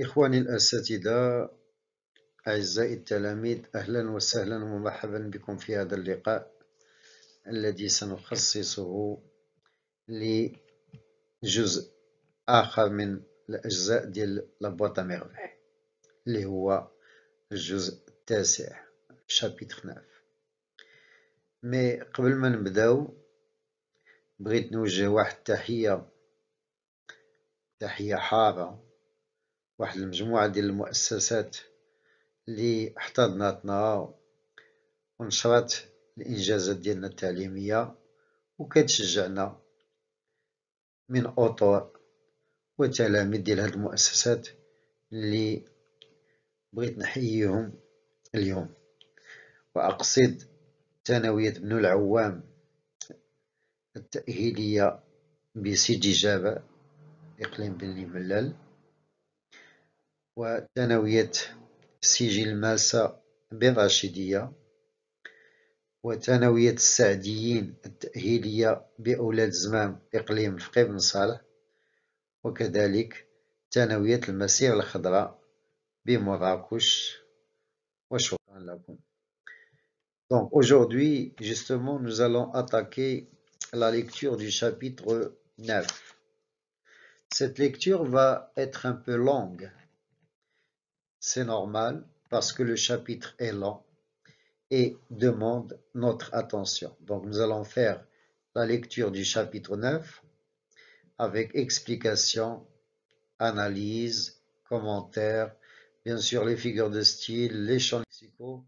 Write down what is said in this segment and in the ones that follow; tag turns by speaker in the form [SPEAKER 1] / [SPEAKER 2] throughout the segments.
[SPEAKER 1] إخواني الأساتذة أعزائي التلاميذ أهلا وسهلا ومرحبا بكم في هذا اللقاء الذي سنخصصه لجزء آخر من الأجزاء ديال لابواط ميرفي اللي هو الجزء التاسع شابيتر ناف مي قبل ما نبداو بغيت نوجه واحد التحية تحية حارة واحد المجموعة ديال المؤسسات اللي احتضنتنا ونشرت الإنجازات ديالنا التعليمية وكتشجعنا من أطر وتلاميذ ديال هاد المؤسسات اللي بغيت نحييهم اليوم وأقصد ثانوية بن العوام التأهيلية بسيدي جابر إقليم بني ملال وثانوية سجل ماسة بالراشدية وثانوية السعديين التأهيلية بأولاد زمام إقليم الفقي بن صالح وكذلك ثانوية المسير الخضراء بمراكش وشكرا لكم Donc aujourd'hui, justement, nous allons attaquer la lecture du chapitre 9. Cette lecture va être un peu longue c'est normal parce que le chapitre est lent et demande notre attention. Donc nous allons faire la lecture du chapitre 9 avec explication, analyse, commentaires, bien sûr les figures de style, les champs lexicaux.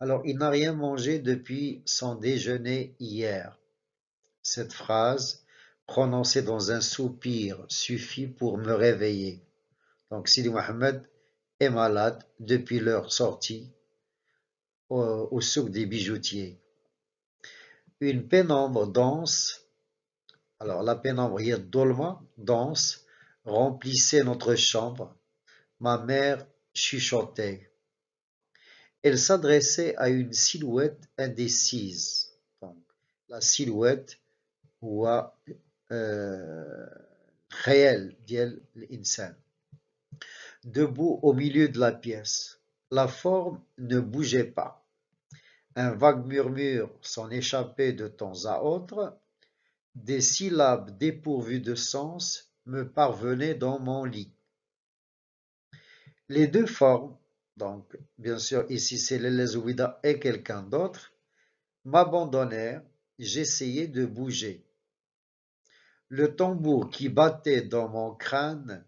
[SPEAKER 1] Alors, il n'a rien mangé depuis son déjeuner hier. Cette phrase, prononcée dans un soupir, suffit pour me réveiller. Donc, Sidi Mohamed malade depuis leur sortie euh, au, souk des bijoutiers. Une pénombre dense, alors la pénombre hier dense, remplissait notre chambre. Ma mère chuchotait. Elle s'adressait à une silhouette indécise. la silhouette ou euh, réelle, d'elle, l'insane debout au milieu de la pièce. La forme ne bougeait pas. Un vague murmure s'en échappait de temps à autre. Des syllabes dépourvues de sens me parvenaient dans mon lit. Les deux formes, donc bien sûr ici c'est Lesouida et quelqu'un d'autre, m'abandonnèrent, j'essayais de bouger. Le tambour qui battait dans mon crâne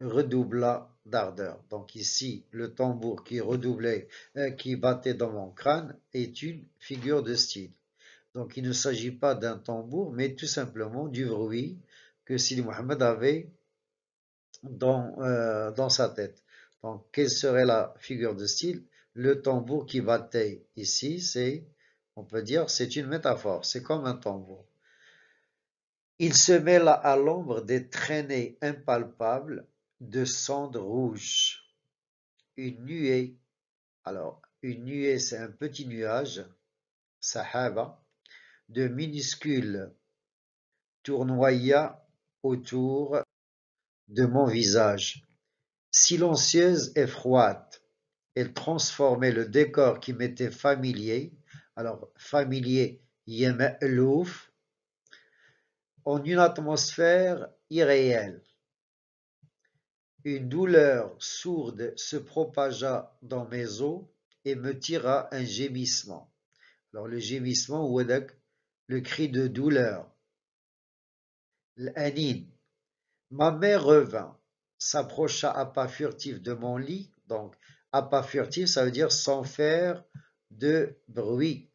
[SPEAKER 1] redoubla d'ardeur. Donc ici, le tambour qui redoublait, euh, qui battait dans mon crâne, est une figure de style. Donc il ne s'agit pas d'un tambour, mais tout simplement du bruit que Sidi Mohamed avait dans, euh, dans sa tête. Donc quelle serait la figure de style Le tambour qui battait ici, c'est, on peut dire, c'est une métaphore, c'est comme un tambour. Il se là à l'ombre des traînées impalpables de cendres rouges. Une nuée, alors une nuée c'est un petit nuage, sahaba, de minuscules tournoya autour de mon visage. Silencieuse et froide, elle transformait le décor qui m'était familier, alors familier yemelouf, en une atmosphère irréelle. Une douleur sourde se propagea dans mes os et me tira un gémissement. Alors le gémissement, ou le cri de douleur. L'anine. Ma mère revint, s'approcha à pas furtif de mon lit, donc à pas furtif, ça veut dire sans faire de bruit.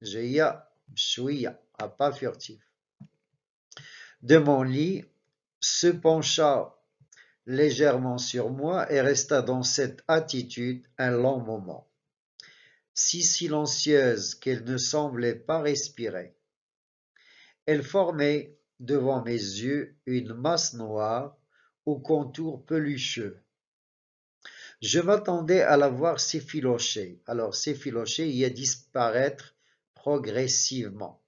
[SPEAKER 1] je suis à pas furtif. De mon lit, se pencha légèrement sur moi et resta dans cette attitude un long moment, si silencieuse qu'elle ne semblait pas respirer. Elle formait devant mes yeux une masse noire aux contours pelucheux. Je m'attendais à la voir s'effilocher, alors s'effilocher y a disparaître progressivement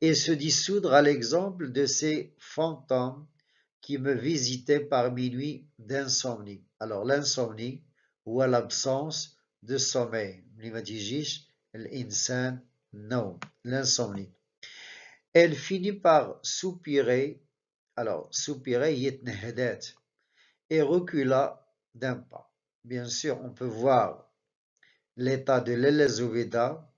[SPEAKER 1] et se dissoudre à l'exemple de ces fantômes qui me visitaient par minuit d'insomnie. Alors l'insomnie ou à l'absence de sommeil. L'insomnie. Elle finit par soupirer, alors soupirer et recula d'un pas. Bien sûr, on peut voir l'état de l'Elezoveda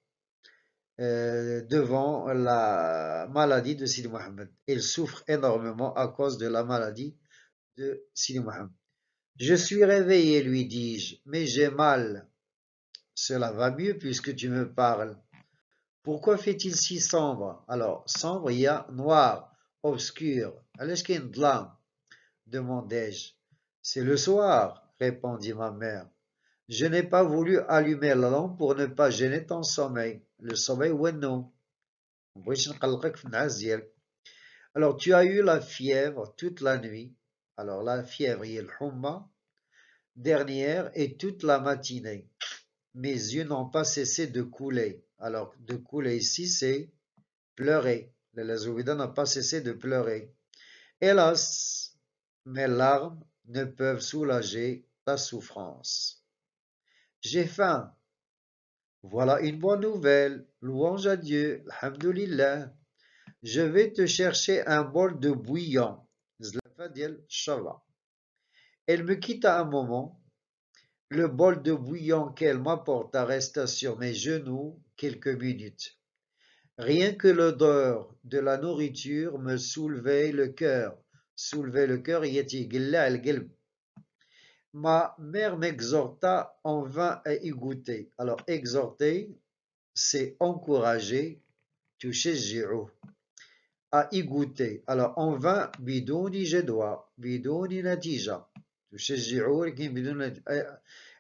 [SPEAKER 1] euh, devant la maladie de Sidi Mohamed. Il souffre énormément à cause de la maladie de Sidi Mohamed. « Je suis réveillé, lui dis-je, mais j'ai mal. Cela va mieux puisque tu me parles. Pourquoi fait-il si sombre Alors, sombre, il y a noir, obscur. demandai-je. C'est le soir, répondit ma mère. Je n'ai pas voulu allumer la lampe pour ne pas gêner ton sommeil. Le sommeil non Alors, tu as eu la fièvre toute la nuit. Alors, la fièvre, il humma, dernière, et toute la matinée. Mes yeux n'ont pas cessé de couler. Alors, de couler ici, c'est pleurer. Le Lazouida n'a pas cessé de pleurer. Hélas, mes larmes ne peuvent soulager ta souffrance. J'ai faim, voilà une bonne nouvelle. Louange à Dieu. Alhamdulillah. Je vais te chercher un bol de bouillon. Elle me quitta un moment. Le bol de bouillon qu'elle m'apporta resta sur mes genoux quelques minutes. Rien que l'odeur de la nourriture me soulevait le cœur. Soulevait le cœur, Ma mère m'exhorta en vain à y goûter. Alors, exhorter, c'est encourager, Jiro, à y goûter. Alors, en vain, bidouni jedwa, bidouni natija.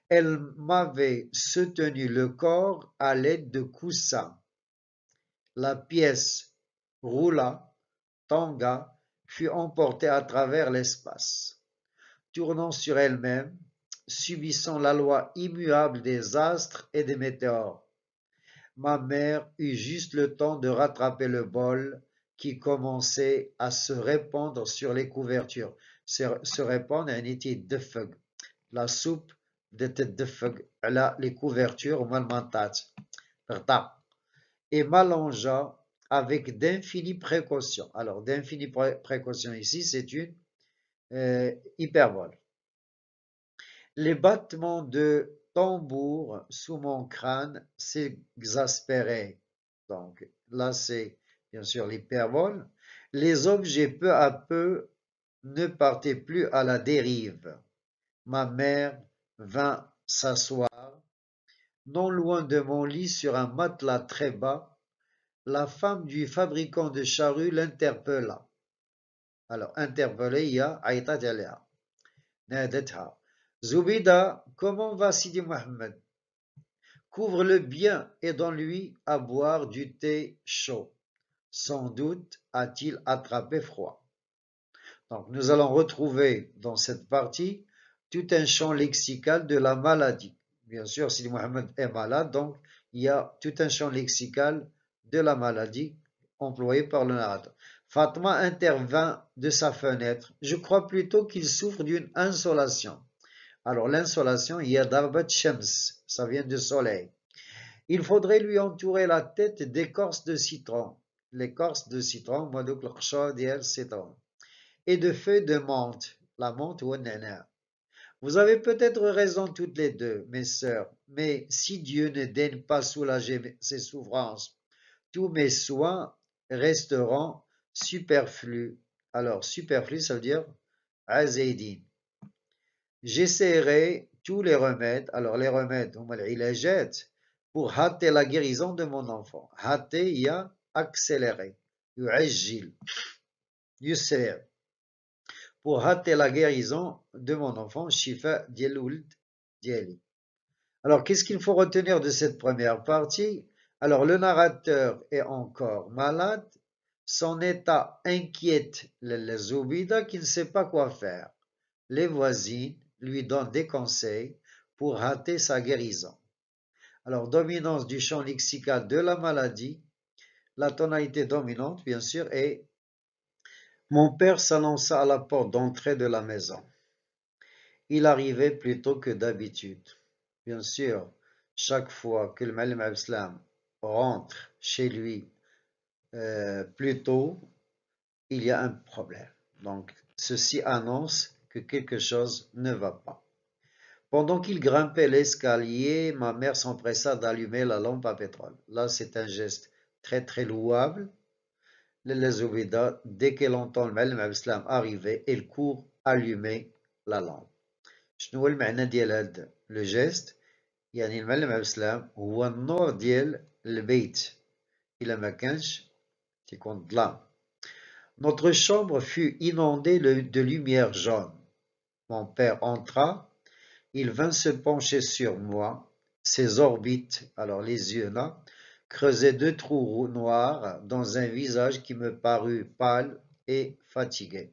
[SPEAKER 1] Elle m'avait soutenu le corps à l'aide de coussins. La pièce roula, tanga, fut emportée à travers l'espace tournant sur elle-même, subissant la loi immuable des astres et des météores. Ma mère eut juste le temps de rattraper le bol qui commençait à se répandre sur les couvertures. Se, répandre, un était de feu. La soupe était de feu. Là, les couvertures, et m'allongea avec d'infinies précautions. Alors, d'infinies précautions ici, c'est une euh, Les battements de tambour sous mon crâne s'exaspéraient. Donc là, c'est bien sûr l'hyperbole. Les objets peu à peu ne partaient plus à la dérive. Ma mère vint s'asseoir, non loin de mon lit sur un matelas très bas. La femme du fabricant de charrues l'interpella. Alors, a aïtat aléa. Nadetha. Zoubida, comment va Sidi Mohamed Couvre le bien et donne-lui à boire du thé chaud. Sans doute a-t-il attrapé froid. Donc, nous allons retrouver dans cette partie tout un champ lexical de la maladie. Bien sûr, Sidi Mohamed est malade, donc il y a tout un champ lexical de la maladie employé par le narrateur. Fatma intervint de sa fenêtre. Je crois plutôt qu'il souffre d'une insolation. Alors l'insolation, Yadarbat Shams, ça vient du soleil. Il faudrait lui entourer la tête d'écorce de citron, l'écorce de citron, citron, et de feuilles de menthe, la menthe ou nana. Vous avez peut-être raison toutes les deux, mes sœurs, mais si Dieu ne daigne pas soulager ses souffrances, tous mes soins resteront superflu. Alors, superflu, ça veut dire J'essaierai tous les remèdes. Alors, les remèdes, il les jette pour hâter la guérison de mon enfant. Hâter, il y a accéléré. Pour hâter la guérison de mon enfant, Shifa Dieli. Alors, qu'est-ce qu'il faut retenir de cette première partie Alors, le narrateur est encore malade, son état inquiète les Zoubida qui ne sait pas quoi faire, les voisines lui donnent des conseils pour rater sa guérison. Alors, dominance du champ lexical de la maladie, la tonalité dominante, bien sûr, est Mon père s'annonça à la porte d'entrée de la maison. Il arrivait plus tôt que d'habitude. Bien sûr, chaque fois que le Malim rentre chez lui euh, plus tôt, il y a un problème. Donc, ceci annonce que quelque chose ne va pas. Pendant qu'il grimpait l'escalier, ma mère s'empressa d'allumer la lampe à pétrole. Là, c'est un geste très, très louable. L'Elizabeth, dès qu'elle entend le Malim arriver, elle court allumer la lampe. Je le le geste يعني المعلم notre chambre fut inondée de lumière jaune. Mon père entra, il vint se pencher sur moi, ses orbites, alors les yeux là, creusaient deux trous noirs dans un visage qui me parut pâle et fatigué.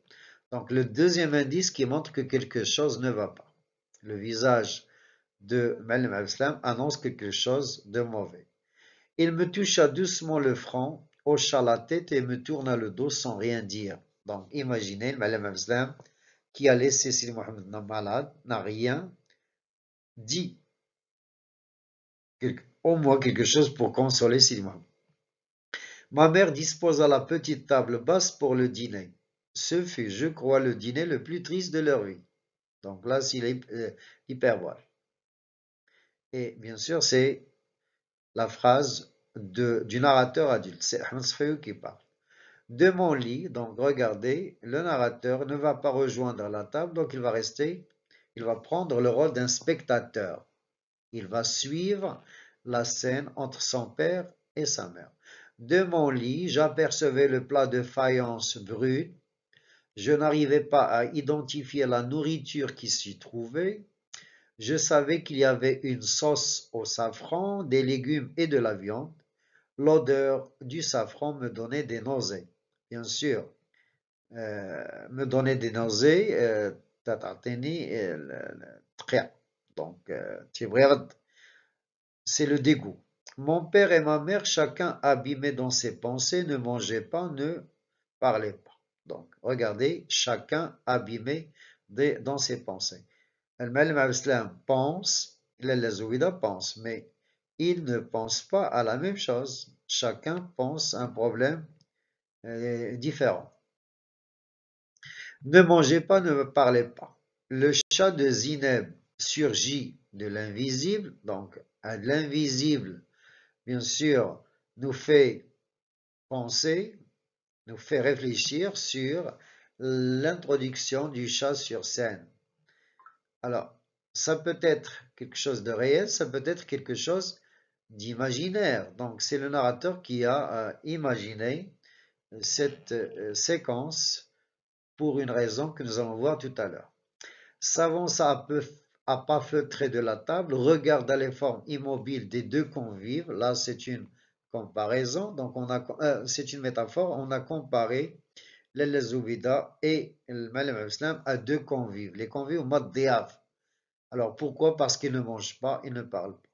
[SPEAKER 1] Donc le deuxième indice qui montre que quelque chose ne va pas. Le visage de Malem annonce quelque chose de mauvais. Il me toucha doucement le front hocha la tête et me tourna le dos sans rien dire. Donc, imaginez, Madame qui a laissé Sidi Mohamed malade, n'a rien dit. au moins quelque chose pour consoler Sidi Mohamed. Ma mère disposa la petite table basse pour le dîner. Ce fut, je crois, le dîner le plus triste de leur vie. Donc là, c'est euh, l'hyperbole. Et bien sûr, c'est la phrase du narrateur adulte. C'est Hans Feu qui parle. De mon lit, donc regardez, le narrateur ne va pas rejoindre la table, donc il va rester, il va prendre le rôle d'un spectateur. Il va suivre la scène entre son père et sa mère. De mon lit, j'apercevais le plat de faïence brune, Je n'arrivais pas à identifier la nourriture qui s'y trouvait. Je savais qu'il y avait une sauce au safran, des légumes et de la viande. L'odeur du safran me donnait des nausées. Bien sûr, euh, me donnait des nausées. Euh, très. Donc, euh, c'est le dégoût. Mon père et ma mère, chacun abîmé dans ses pensées, ne mangeaient pas, ne parlaient pas. Donc, regardez, chacun abîmé dans ses pensées. Al-Malim al-Islam pense, les Zouida pense, mais il ne pense pas à la même chose. Chacun pense à un problème euh, différent. Ne mangez pas, ne me parlez pas. Le chat de Zineb surgit de l'invisible, donc à l'invisible, bien sûr, nous fait penser, nous fait réfléchir sur l'introduction du chat sur scène. Alors, ça peut être quelque chose de réel, ça peut être quelque chose d'imaginaire. Donc, c'est le narrateur qui a euh, imaginé euh, cette euh, séquence pour une raison que nous allons voir tout à l'heure. ça à, à, pas feutré de la table, regarde les formes immobiles des deux convives. Là, c'est une comparaison, donc c'est une métaphore. On a comparé les et le Malem Islam a deux convives. Les convives au mode Alors pourquoi Parce qu'ils ne mangent pas, ils ne parlent pas.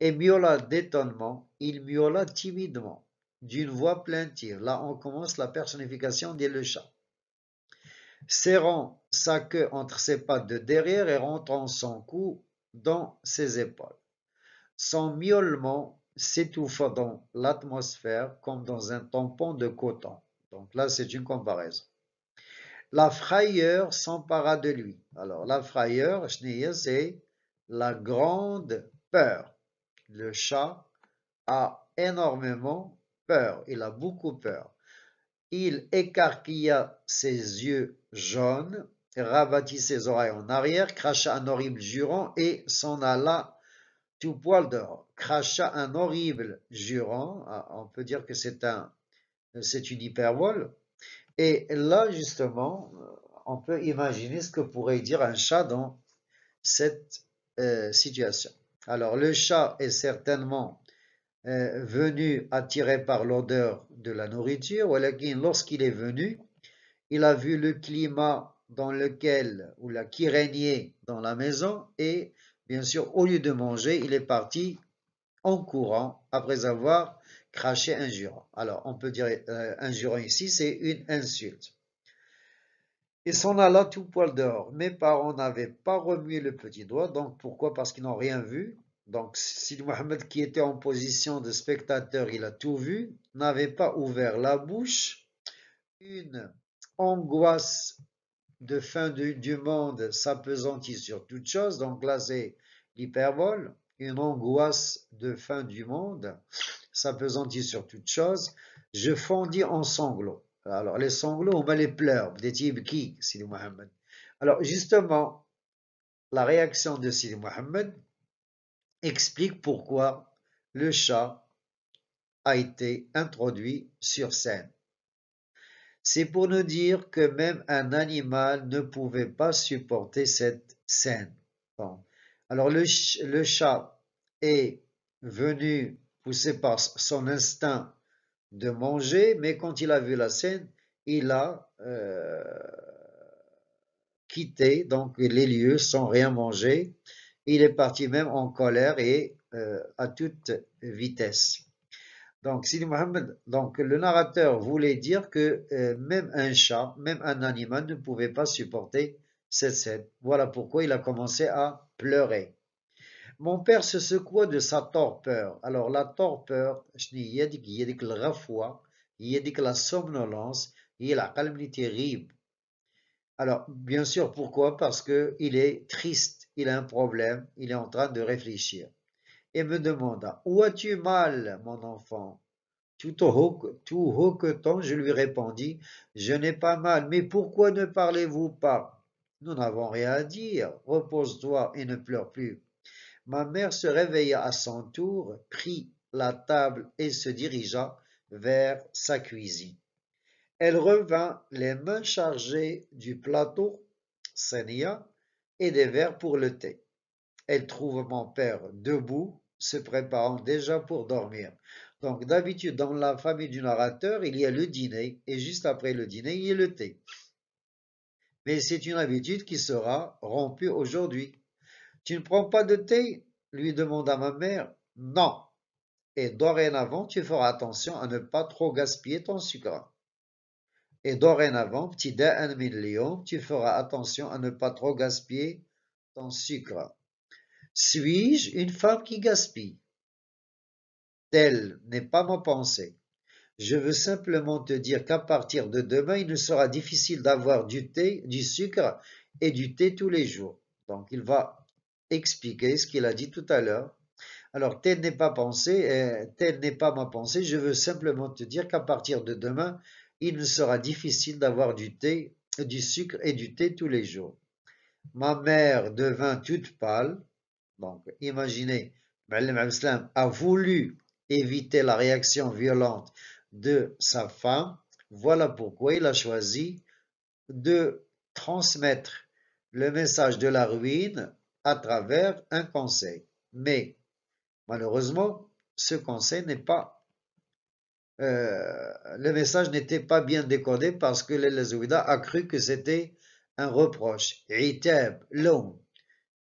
[SPEAKER 1] Et miaula d'étonnement, il miaula timidement, d'une voix plaintive. Là, on commence la personnification des le Serrant sa queue entre ses pattes de derrière et rentrant son cou dans ses épaules. Son miaulement s'étouffa dans l'atmosphère comme dans un tampon de coton. Donc là, c'est une comparaison. La frayeur s'empara de lui. Alors, la frayeur, c'est la grande peur. Le chat a énormément peur. Il a beaucoup peur. Il écarquilla ses yeux jaunes, rabattit ses oreilles en arrière, cracha un horrible juron et s'en alla tout poil dehors. Cracha un horrible juron. Ah, on peut dire que c'est un c'est une hyperbole. Et là, justement, euh, on peut imaginer ce que pourrait dire un chat dans cette euh, situation. Alors, le chat est certainement euh, venu attiré par l'odeur de la nourriture, lorsqu'il est venu, il a vu le climat dans lequel, ou la qui régnait dans la maison, et bien sûr, au lieu de manger, il est parti en courant après avoir cracher injurant. Alors, on peut dire euh, un injurant ici, c'est une insulte. Et s'en alla tout poil dehors. Mes parents n'avaient pas remué le petit doigt, donc pourquoi Parce qu'ils n'ont rien vu. Donc, si Mohamed, qui était en position de spectateur, il a tout vu, n'avait pas ouvert la bouche. Une angoisse de fin du monde s'appesantit sur toute chose. Donc là, c'est l'hyperbole, une angoisse de fin du monde sappesantir sur toute chose, je fondis en sanglots. Alors, les sanglots, on va les pleurs, de qui, Sidi Mohamed. Alors, justement, la réaction de Sidi Mohamed explique pourquoi le chat a été introduit sur scène. C'est pour nous dire que même un animal ne pouvait pas supporter cette scène. Alors le chat est venu poussé par son instinct de manger, mais quand il a vu la scène, il a euh, quitté donc les lieux sans rien manger. Il est parti même en colère et euh, à toute vitesse. Donc, Sidi Mohammed, donc le narrateur voulait dire que euh, même un chat, même un animal ne pouvait pas supporter cette scène. Voilà pourquoi il a commencé à pleurer. Mon père se secoua de sa torpeur. Alors la torpeur, il y a que la refoi, il y a que la somnolence, il y a la calme terrible. Alors, bien sûr, pourquoi Parce qu'il est triste, il a un problème, il est en train de réfléchir. Et me demanda, où as-tu mal, mon enfant tout haut, que hoquetant, je lui répondis, je n'ai pas mal, mais pourquoi ne parlez-vous pas Nous n'avons rien à dire, repose-toi et ne pleure plus. Ma mère se réveilla à son tour, prit la table et se dirigea vers sa cuisine. Elle revint les mains chargées du plateau, Sénia, et des verres pour le thé. Elle trouve mon père debout, se préparant déjà pour dormir. Donc d'habitude, dans la famille du narrateur, il y a le dîner, et juste après le dîner, il y a le thé. Mais c'est une habitude qui sera rompue aujourd'hui. Tu ne prends pas de thé lui demanda ma mère. Non. Et dorénavant, tu feras attention à ne pas trop gaspiller ton sucre. Et dorénavant, petit d'un million, tu feras attention à ne pas trop gaspiller ton sucre. Suis-je une femme qui gaspille Telle n'est pas ma pensée. Je veux simplement te dire qu'à partir de demain, il ne sera difficile d'avoir du thé, du sucre et du thé tous les jours. Donc, il va expliquer ce qu'il a dit tout à l'heure. Alors, telle n'est pas pensé, euh, telle n'est pas ma pensée, je veux simplement te dire qu'à partir de demain, il ne sera difficile d'avoir du thé, du sucre et du thé tous les jours. Ma mère devint toute pâle, donc imaginez, Malem a voulu éviter la réaction violente de sa femme, voilà pourquoi il a choisi de transmettre le message de la ruine à travers un conseil. Mais malheureusement, ce conseil n'est pas... Euh, le message n'était pas bien décodé parce que l'El-Ezouida a cru que c'était un reproche. long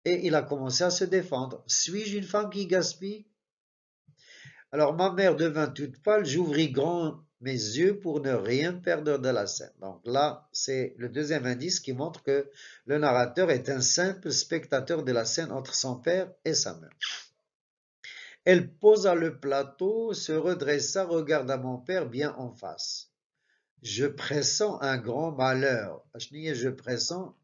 [SPEAKER 1] Et il a commencé à se défendre. Suis-je une femme qui gaspille Alors ma mère devint toute pâle, j'ouvris grand mes yeux pour ne rien perdre de la scène. Donc là, c'est le deuxième indice qui montre que le narrateur est un simple spectateur de la scène entre son père et sa mère. Elle posa le plateau, se redressa, regarda mon père bien en face. Je pressens un grand malheur. Je pressens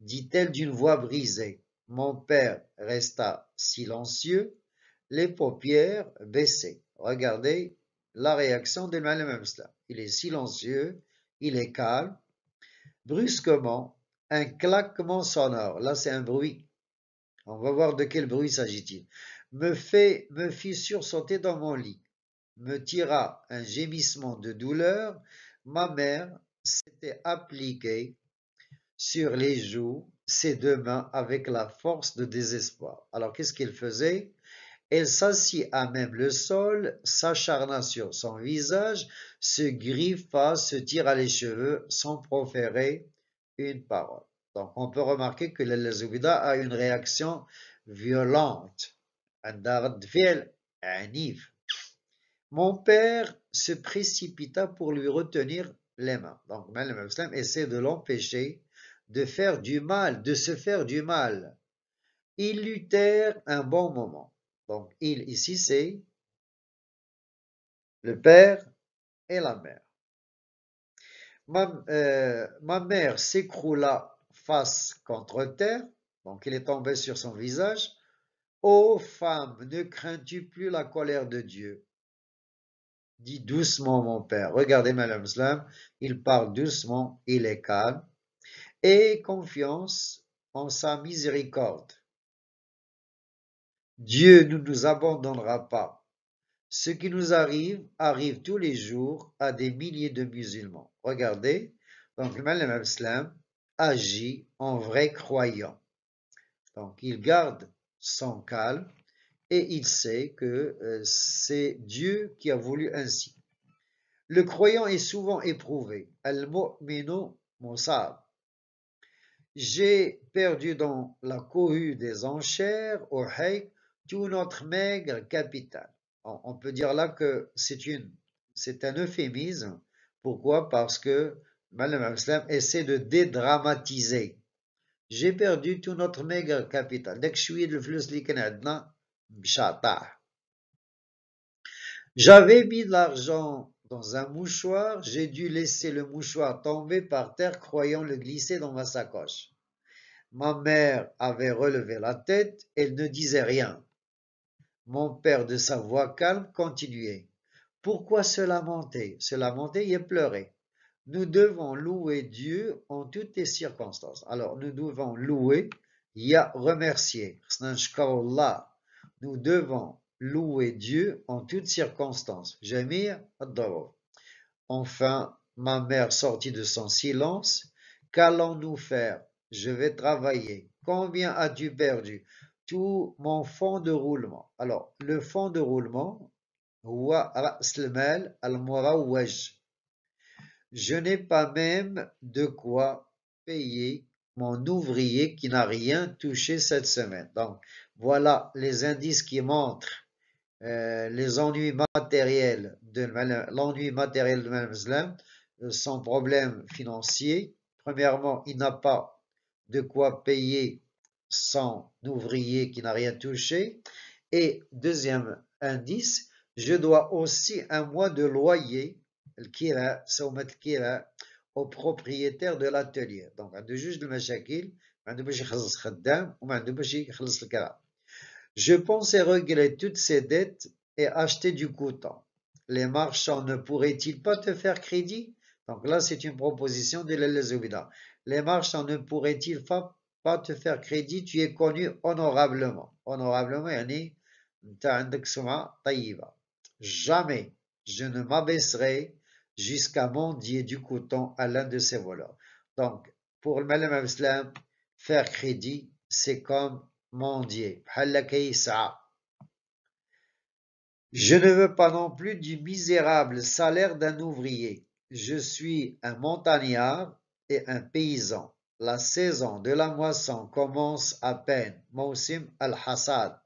[SPEAKER 1] dit-elle d'une voix brisée. Mon père resta silencieux, les paupières baissées. Regardez la réaction de cela Il est silencieux, il est calme. Brusquement, un claquement sonore, là c'est un bruit. On va voir de quel bruit s'agit-il. Me, fait, me fit sursauter dans mon lit, me tira un gémissement de douleur. Ma mère s'était appliquée sur les joues, ses deux mains avec la force de désespoir. Alors qu'est-ce qu'il faisait elle s'assit à même le sol, s'acharna sur son visage, se griffa, se tira les cheveux sans proférer une parole. Donc, on peut remarquer que la a une réaction violente. Mon père se précipita pour lui retenir les mains. Donc, musulman essaie de l'empêcher de faire du mal, de se faire du mal. Ils luttèrent un bon moment. Donc, il ici, c'est le père et la mère. Euh, ma, mère s'écroula face contre terre, donc il est tombé sur son visage. Ô femme, ne crains-tu plus la colère de Dieu Dis doucement, mon père. Regardez, Madame Slam, il parle doucement, il est calme. Et confiance en sa miséricorde. Dieu ne nous abandonnera pas. Ce qui nous arrive, arrive tous les jours à des milliers de musulmans. Regardez, donc le Malem agit en vrai croyant. Donc il garde son calme et il sait que euh, c'est Dieu qui a voulu ainsi. Le croyant est souvent éprouvé. Al-mu'minu musab. J'ai perdu dans la cohue des enchères au Haïk tout notre maigre capital. On, peut dire là que c'est une, c'est un euphémisme. Pourquoi Parce que Malem essaie de dédramatiser. J'ai perdu tout notre maigre capital. Dès que je suis J'avais mis de l'argent dans un mouchoir, j'ai dû laisser le mouchoir tomber par terre, croyant le glisser dans ma sacoche. Ma mère avait relevé la tête, elle ne disait rien. Mon père, de sa voix calme, continuait. Pourquoi se lamenter Se lamenter et pleurer. Nous devons louer Dieu en toutes les circonstances. Alors, nous devons louer, a remercier. Nous devons louer Dieu en toutes circonstances. Jamir adoro. Enfin, ma mère sortit de son silence. Qu'allons-nous faire Je vais travailler. Combien as-tu perdu mon fonds de roulement. Alors, le fonds de roulement, je n'ai pas même de quoi payer mon ouvrier qui n'a rien touché cette semaine. Donc, voilà les indices qui montrent euh, les ennuis matériels de l'ennui matériel de Malmzlem, euh, son problème financier. Premièrement, il n'a pas de quoi payer 100 ouvrier qui n'a rien touché. Et deuxième indice, je dois aussi un mois de loyer au propriétaire de l'atelier. Donc, le juge de Machakil, je pensais régler toutes ces dettes et acheter du coton. Les marchands ne pourraient-ils pas te faire crédit Donc là, c'est une proposition de l'Elezovida. Les marchands ne pourraient-ils pas pas te faire crédit, tu es connu honorablement. Honorablement, yani, Jamais je ne m'abaisserai jusqu'à mendier du coton à l'un de ces voleurs. Donc, pour le Malam Islam, faire crédit, c'est comme mendier. Je ne veux pas non plus du misérable salaire d'un ouvrier. Je suis un montagnard et un paysan. La saison de la moisson commence à peine. Moussim al-Hassad.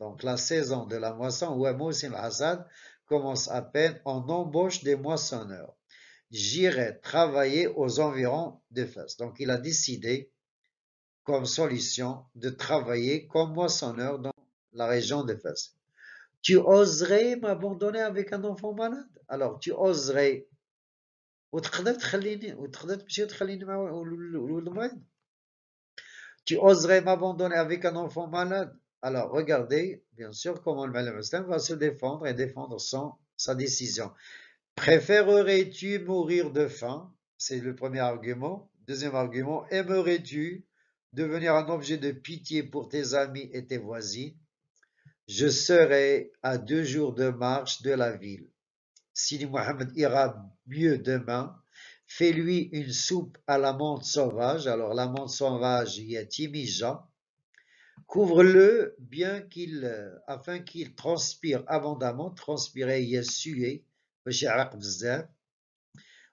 [SPEAKER 1] Donc la saison de la moisson, ou Moussim al-Hassad, commence à peine. en embauche des moissonneurs. J'irai travailler aux environs de Fès. Donc il a décidé, comme solution, de travailler comme moissonneur dans la région de Fès. Tu oserais m'abandonner avec un enfant malade Alors tu oserais tu oserais m'abandonner avec un enfant malade alors regardez bien sûr comment le malade va se défendre et défendre son, sa décision préférerais-tu mourir de faim c'est le premier argument deuxième argument aimerais-tu devenir un objet de pitié pour tes amis et tes voisins je serai à deux jours de marche de la ville si Mohamed ira mieux demain, fais-lui une soupe à l'amande sauvage. Alors l'amande sauvage, y est Couvre-le bien qu'il, euh, afin qu'il transpire abondamment. Transpirer, il y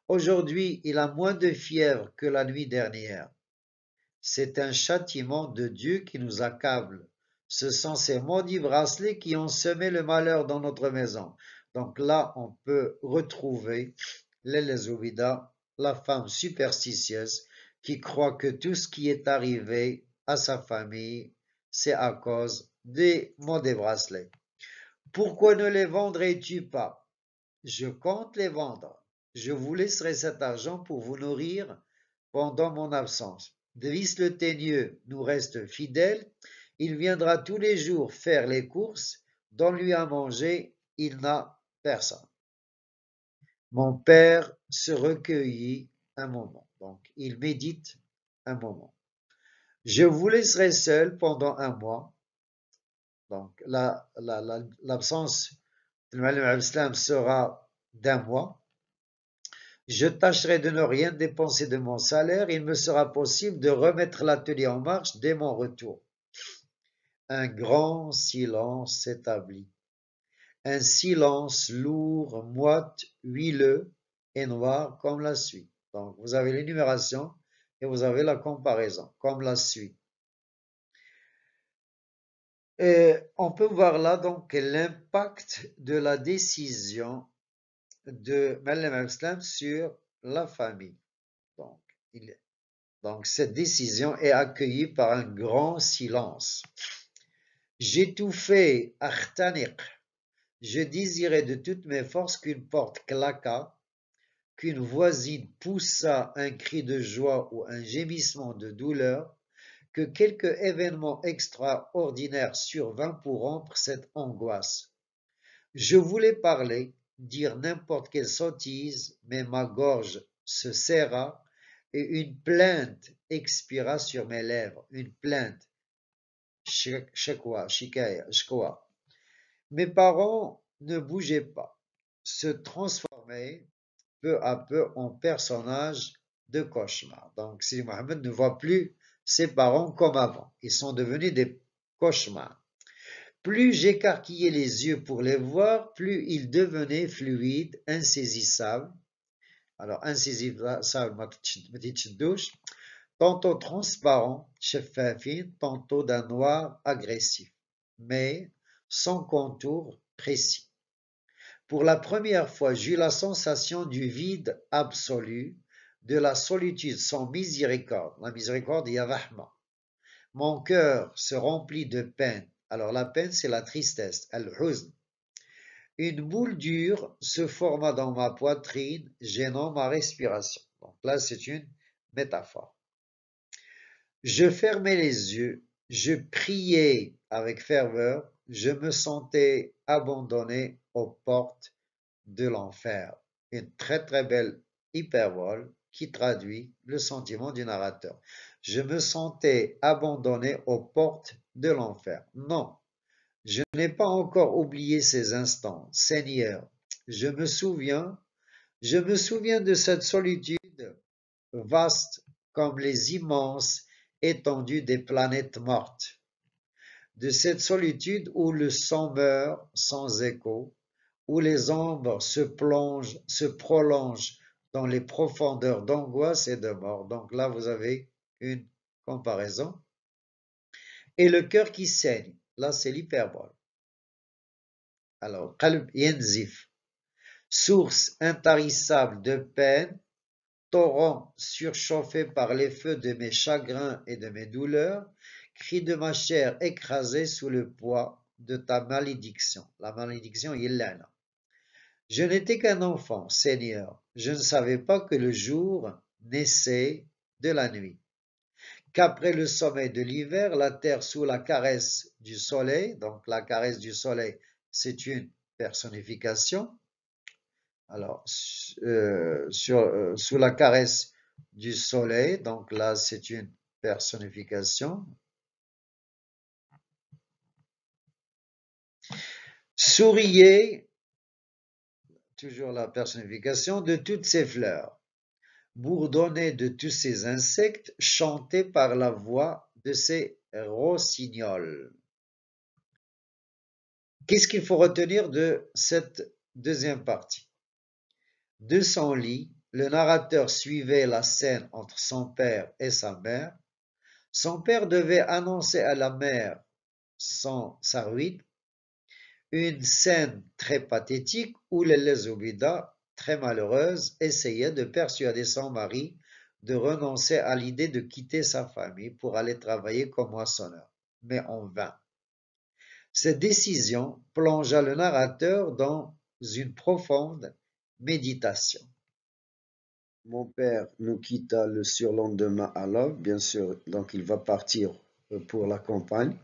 [SPEAKER 1] Aujourd'hui, il a moins de fièvre que la nuit dernière. C'est un châtiment de Dieu qui nous accable. Ce sont ces maudits bracelets qui ont semé le malheur dans notre maison. Donc là, on peut retrouver l'Elézoubida, la femme superstitieuse qui croit que tout ce qui est arrivé à sa famille, c'est à cause des mots des bracelets. Pourquoi ne les vendrais-tu pas Je compte les vendre. Je vous laisserai cet argent pour vous nourrir pendant mon absence. Devis le Teigneux nous reste fidèle. Il viendra tous les jours faire les courses. Dans lui à manger. Il n'a personne. Mon père se recueillit un moment, donc il médite un moment. Je vous laisserai seul pendant un mois. Donc l'absence de la, sera d'un mois. Je tâcherai de ne rien dépenser de mon salaire. Il me sera possible de remettre l'atelier en marche dès mon retour. Un grand silence s'établit un silence lourd, moite, huileux et noir comme la suite. » Donc vous avez l'énumération et vous avez la comparaison comme la suite. Euh, » Et on peut voir là donc l'impact de la décision de Malem sur la famille. Donc, donc cette décision est accueillie par un grand silence. J'étouffais Artaniq, je désirais de toutes mes forces qu'une porte claquât, qu'une voisine poussât un cri de joie ou un gémissement de douleur, que quelque événement extraordinaire survint pour rompre cette angoisse. Je voulais parler, dire n'importe quelle sottise, mais ma gorge se serra et une plainte expira sur mes lèvres, une plainte. Mes parents ne bougeaient pas, se transformaient peu à peu en personnages de cauchemar. Donc Sidi Mohamed ne voit plus ses parents comme avant. Ils sont devenus des cauchemars. Plus j'écarquillais les yeux pour les voir, plus ils devenaient fluides, insaisissables. Alors insaisissables, petite douche. Tantôt transparents, chef tantôt d'un noir agressif. Mais sans contour précis. Pour la première fois, j'eus la sensation du vide absolu, de la solitude sans miséricorde, la miséricorde a Vahma. Mon cœur se remplit de peine. Alors la peine, c'est la tristesse, al-huzn. Une boule dure se forma dans ma poitrine, gênant ma respiration. Donc là, c'est une métaphore. Je fermais les yeux, je priais avec ferveur, je me sentais abandonné aux portes de l'enfer. Une très très belle hyperbole qui traduit le sentiment du narrateur. Je me sentais abandonné aux portes de l'enfer. Non, je n'ai pas encore oublié ces instants. Seigneur, je me souviens, je me souviens de cette solitude vaste comme les immenses étendues des planètes mortes de cette solitude où le sang meurt sans écho, où les ombres se plongent, se prolongent dans les profondeurs d'angoisse et de mort. Donc là, vous avez une comparaison. Et le cœur qui saigne, là, c'est l'hyperbole. Alors, qalb yenzif, source intarissable de peine, torrent surchauffé par les feux de mes chagrins et de mes douleurs, cri de ma chair écrasée sous le poids de ta malédiction. La malédiction, il l'a Je n'étais qu'un enfant, Seigneur. Je ne savais pas que le jour naissait de la nuit. Qu'après le sommet de l'hiver, la terre sous la caresse du soleil, donc la caresse du soleil, c'est une personnification. Alors, euh, sur, euh, sous la caresse du soleil, donc là, c'est une personnification, Souriez, toujours la personnification de toutes ces fleurs, bourdonnait de tous ces insectes, chantait par la voix de ces rossignols. Qu'est-ce qu'il faut retenir de cette deuxième partie De son lit, le narrateur suivait la scène entre son père et sa mère. Son père devait annoncer à la mère son, sa ruine une scène très pathétique où les très malheureuse, essayait de persuader son mari de renoncer à l'idée de quitter sa famille pour aller travailler comme moissonneur, mais en vain. Cette décision plongea le narrateur dans une profonde méditation. Mon père nous quitta le surlendemain à l'heure, bien sûr, donc il va partir euh, pour la campagne.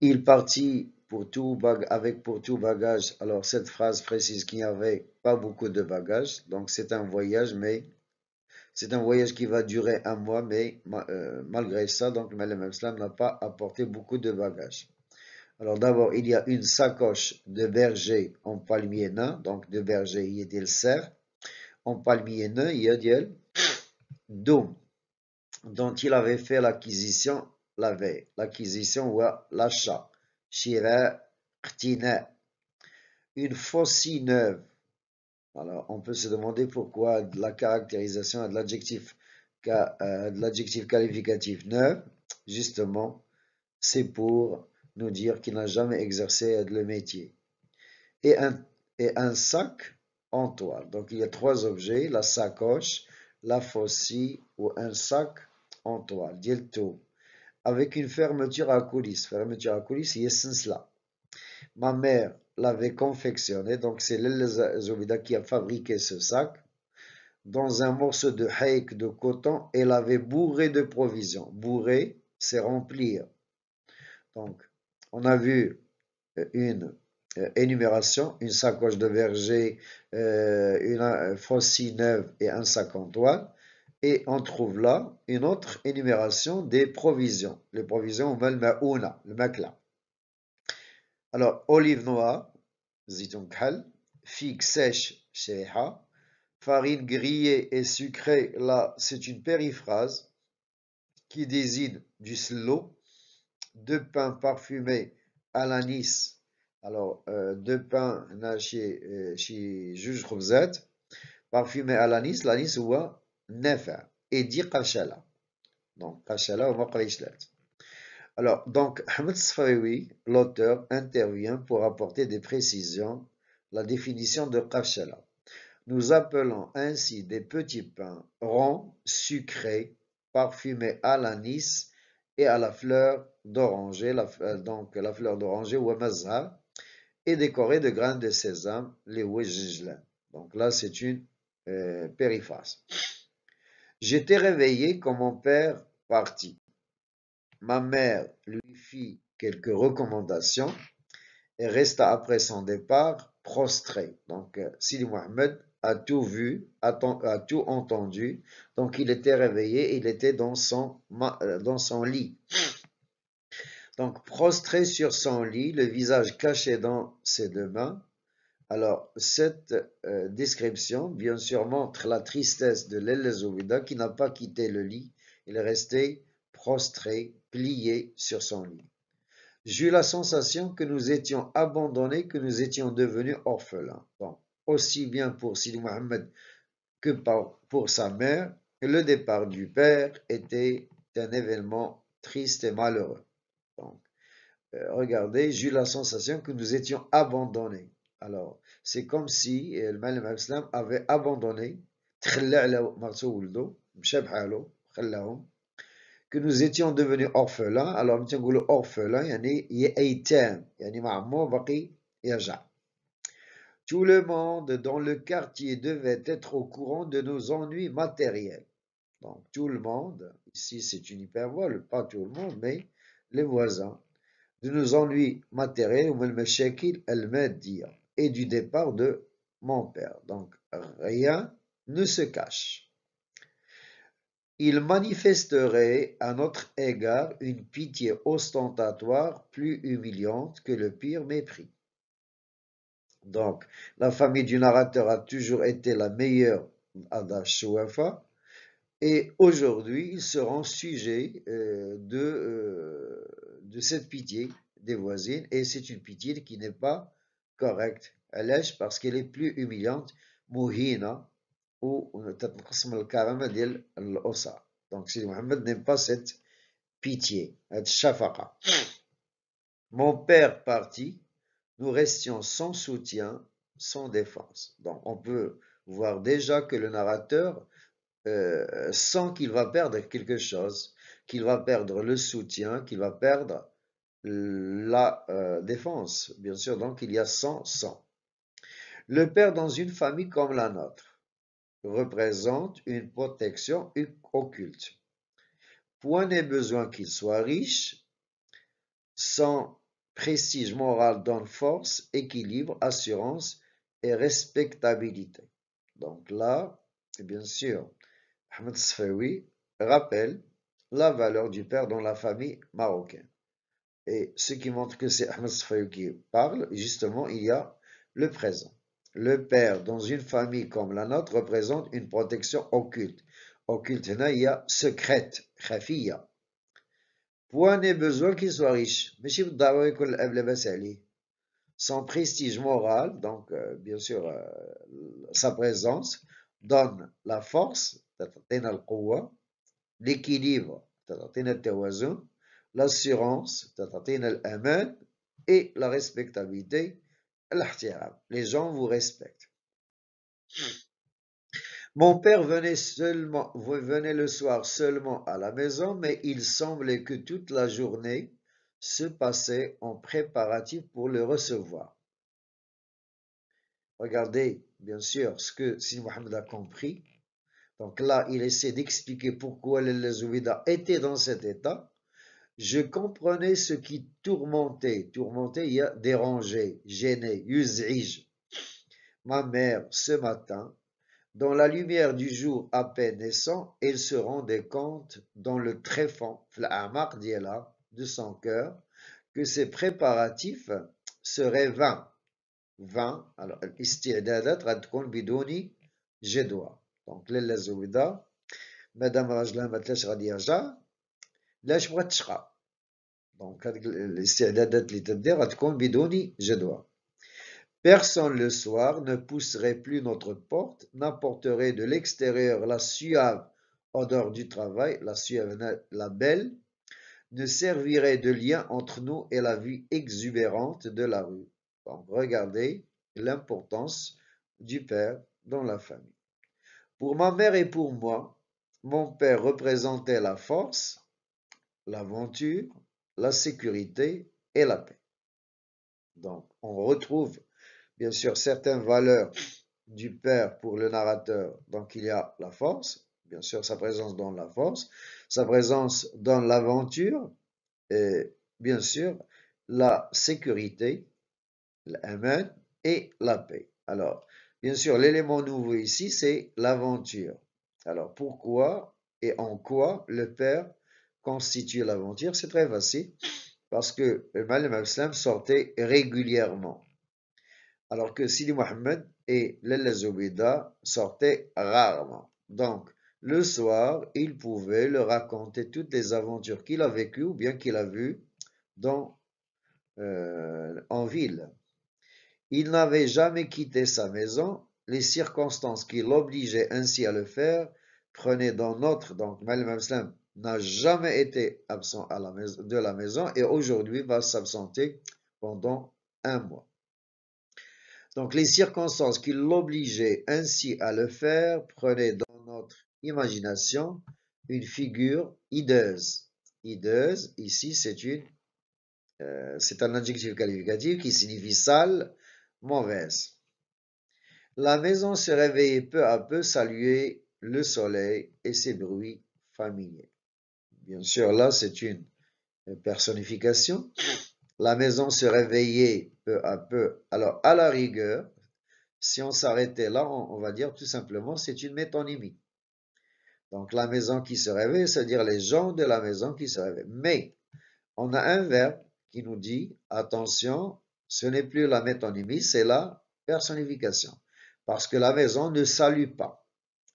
[SPEAKER 1] Il partit pour tout avec pour tout bagage. Alors, cette phrase précise qu'il n'y avait pas beaucoup de bagages. Donc, c'est un voyage, mais c'est un voyage qui va durer un mois, mais euh, malgré ça, donc, Malem Islam n'a pas apporté beaucoup de bagages. Alors, d'abord, il y a une sacoche de berger en palmier nain. Donc, de berger, il y a des cerf. En palmier nain, il y a des dont il avait fait l'acquisition la L'acquisition ou l'achat. Une faucille neuve. Alors, on peut se demander pourquoi la caractérisation euh, de l'adjectif qualificatif neuve. Justement, c'est pour nous dire qu'il n'a jamais exercé le métier. Et un, sac en toile. Donc, il y a trois objets, la sacoche, la faucille ou un sac en toile. Dit le tout avec une fermeture à coulisses. Fermeture à coulisses, il y a cela. Ma mère l'avait confectionné, donc c'est les Zobida qui a fabriqué ce sac. Dans un morceau de haïk de coton, elle l'avait bourré de provisions. Bourré, c'est remplir. Donc, on a vu euh, une euh, énumération, une sacoche de verger, euh, une faucille neuve et un sac en toile et on trouve là une autre énumération des provisions. Les provisions, on le makla. Alors, olive noire, ziton khal, figue sèche, sheha, farine grillée et sucrée, là, c'est une périphrase qui désigne du slo, deux pains parfumés à l'anis, alors, euh, deux pains pain euh, chez, Juge rosette parfumé à l'anis, l'anis ou et dit Kachala Donc Kachala ou Alors donc Ahmed l'auteur intervient pour apporter des précisions la définition de Kachala Nous appelons ainsi des petits pains ronds, sucrés, parfumés à l'anis et à la fleur d'oranger, euh, donc la fleur d'oranger ou mazhar et décorés de grains de sésame, les Donc là, c'est une euh, périphase. J'étais réveillé quand mon père partit. Ma mère lui fit quelques recommandations et resta après son départ prostré. Donc, euh, Sidi Mohamed a tout vu, a, tout entendu. Donc, il était réveillé, il était dans son, euh, dans son lit. Donc, prostré sur son lit, le visage caché dans ses deux mains, alors, cette euh, description bien sûr montre la tristesse de l'Elzovida qui n'a pas quitté le lit. Il est resté prostré, plié sur son lit. eu la sensation que nous étions abandonnés, que nous étions devenus orphelins. aussi bien pour Sidi Mohamed que pour sa mère, le départ du père était un événement triste et malheureux. Donc, euh, j'ai regardez, j'eus la sensation que nous étions abandonnés. Alors, c'est comme si euh, le Malem Abslam avait abandonné, que nous étions devenus orphelins. Alors, nous orphelins, tout le monde dans le quartier devait être au courant de nos ennuis matériels. Donc, tout le monde, ici c'est une hypervole, pas tout le monde, mais les voisins, de nos ennuis matériels, ou al elle m'a dit et du départ de mon père. Donc rien ne se cache. Il manifesterait à notre égard une pitié ostentatoire plus humiliante que le pire mépris. Donc, la famille du narrateur a toujours été la meilleure à et aujourd'hui, ils seront sujets euh, de, euh, de cette pitié des voisines, et c'est une pitié qui n'est pas Correct. علاش est لي بلو plus مهينه و تتنقص من الكرامه ديال الاسره donc سيدي محمد نيم pas Mon père parti, nous restions sans soutien, sans défense. Donc on peut voir déjà que le narrateur euh, sent qu'il va perdre quelque chose, qu'il va perdre le soutien, qu'il va perdre la euh, défense, bien sûr. Donc, il y a 100, 100. Le père, dans une famille comme la nôtre, représente une protection occulte. Point n'est besoin qu'il soit riche. Son prestige moral donne force, équilibre, assurance et respectabilité. Donc là, bien sûr, Ahmed Sfawi rappelle la valeur du père dans la famille marocaine et ce qui montre que c'est Ahmed qui parle, justement, il y a le présent. Le père, dans une famille comme la nôtre, représente une protection occulte. Occulte, hein, il y a secrète, khafia. Point n'est besoin qu'il soit riche. Mais si vous son prestige moral, donc euh, bien sûr euh, sa présence, donne la force, l'équilibre, l'assurance, et la respectabilité, les gens vous respectent. Hmm. Mon père venait, seulement, venait le soir seulement à la maison, mais il semblait que toute la journée se passait en préparatif pour le recevoir. Regardez, bien sûr, ce que si Mohamed a compris. Donc là, il essaie d'expliquer pourquoi le Zoubida était dans cet état. Je comprenais ce qui tourmentait. Tourmentait, dérangeait, gênait, dérangé, Ma mère, ce matin, dans la lumière du jour à peine naissant, elle se rendait compte, dans le tréfonds, de son cœur, que ses préparatifs seraient vains. Vains, alors, l'istidadat, radkon bidoni, je dois. Donc, les Madame Rajla Matlash Radiaja, Personne le soir ne pousserait plus notre porte, n'apporterait de l'extérieur la suave odeur du travail, la suave, la belle, ne servirait de lien entre nous et la vie exubérante de la rue. Donc, regardez l'importance du père dans la famille. Pour ma mère et pour moi, mon père représentait la force, l'aventure, la sécurité et la paix. Donc, on retrouve bien sûr certaines valeurs du père pour le narrateur. Donc, il y a la force, bien sûr sa présence dans la force, sa présence dans l'aventure et bien sûr la sécurité, l'amen et la paix. Alors, bien sûr, l'élément nouveau ici, c'est l'aventure. Alors, pourquoi et en quoi le père constituer l'aventure, c'est très facile parce que le Malim sortait régulièrement. Alors que Sidi Mohamed et Lalla Zoubida sortaient rarement. Donc, le soir, il pouvait leur raconter toutes les aventures qu'il a vécues ou bien qu'il a vues dans, euh, en ville. Il n'avait jamais quitté sa maison. Les circonstances qui l'obligeaient ainsi à le faire prenaient dans notre, donc Malim n'a jamais été absent de la maison et aujourd'hui va s'absenter pendant un mois. Donc les circonstances qui l'obligeaient ainsi à le faire prenaient dans notre imagination une figure hideuse. Hideuse, ici, c'est euh, c'est un adjectif qualificatif qui signifie sale, mauvaise. La maison se réveillait peu à peu, saluait le soleil et ses bruits familiers. Bien sûr, là, c'est une euh, personnification. La maison se réveillait peu à peu. Alors, à la rigueur, si on s'arrêtait là, on, va dire tout simplement, c'est une métonymie. Donc, la maison qui se réveille, c'est-à-dire les gens de la maison qui se réveillent. Mais, on a un verbe qui nous dit, attention, ce n'est plus la métonymie, c'est la personnification. Parce que la maison ne salue pas.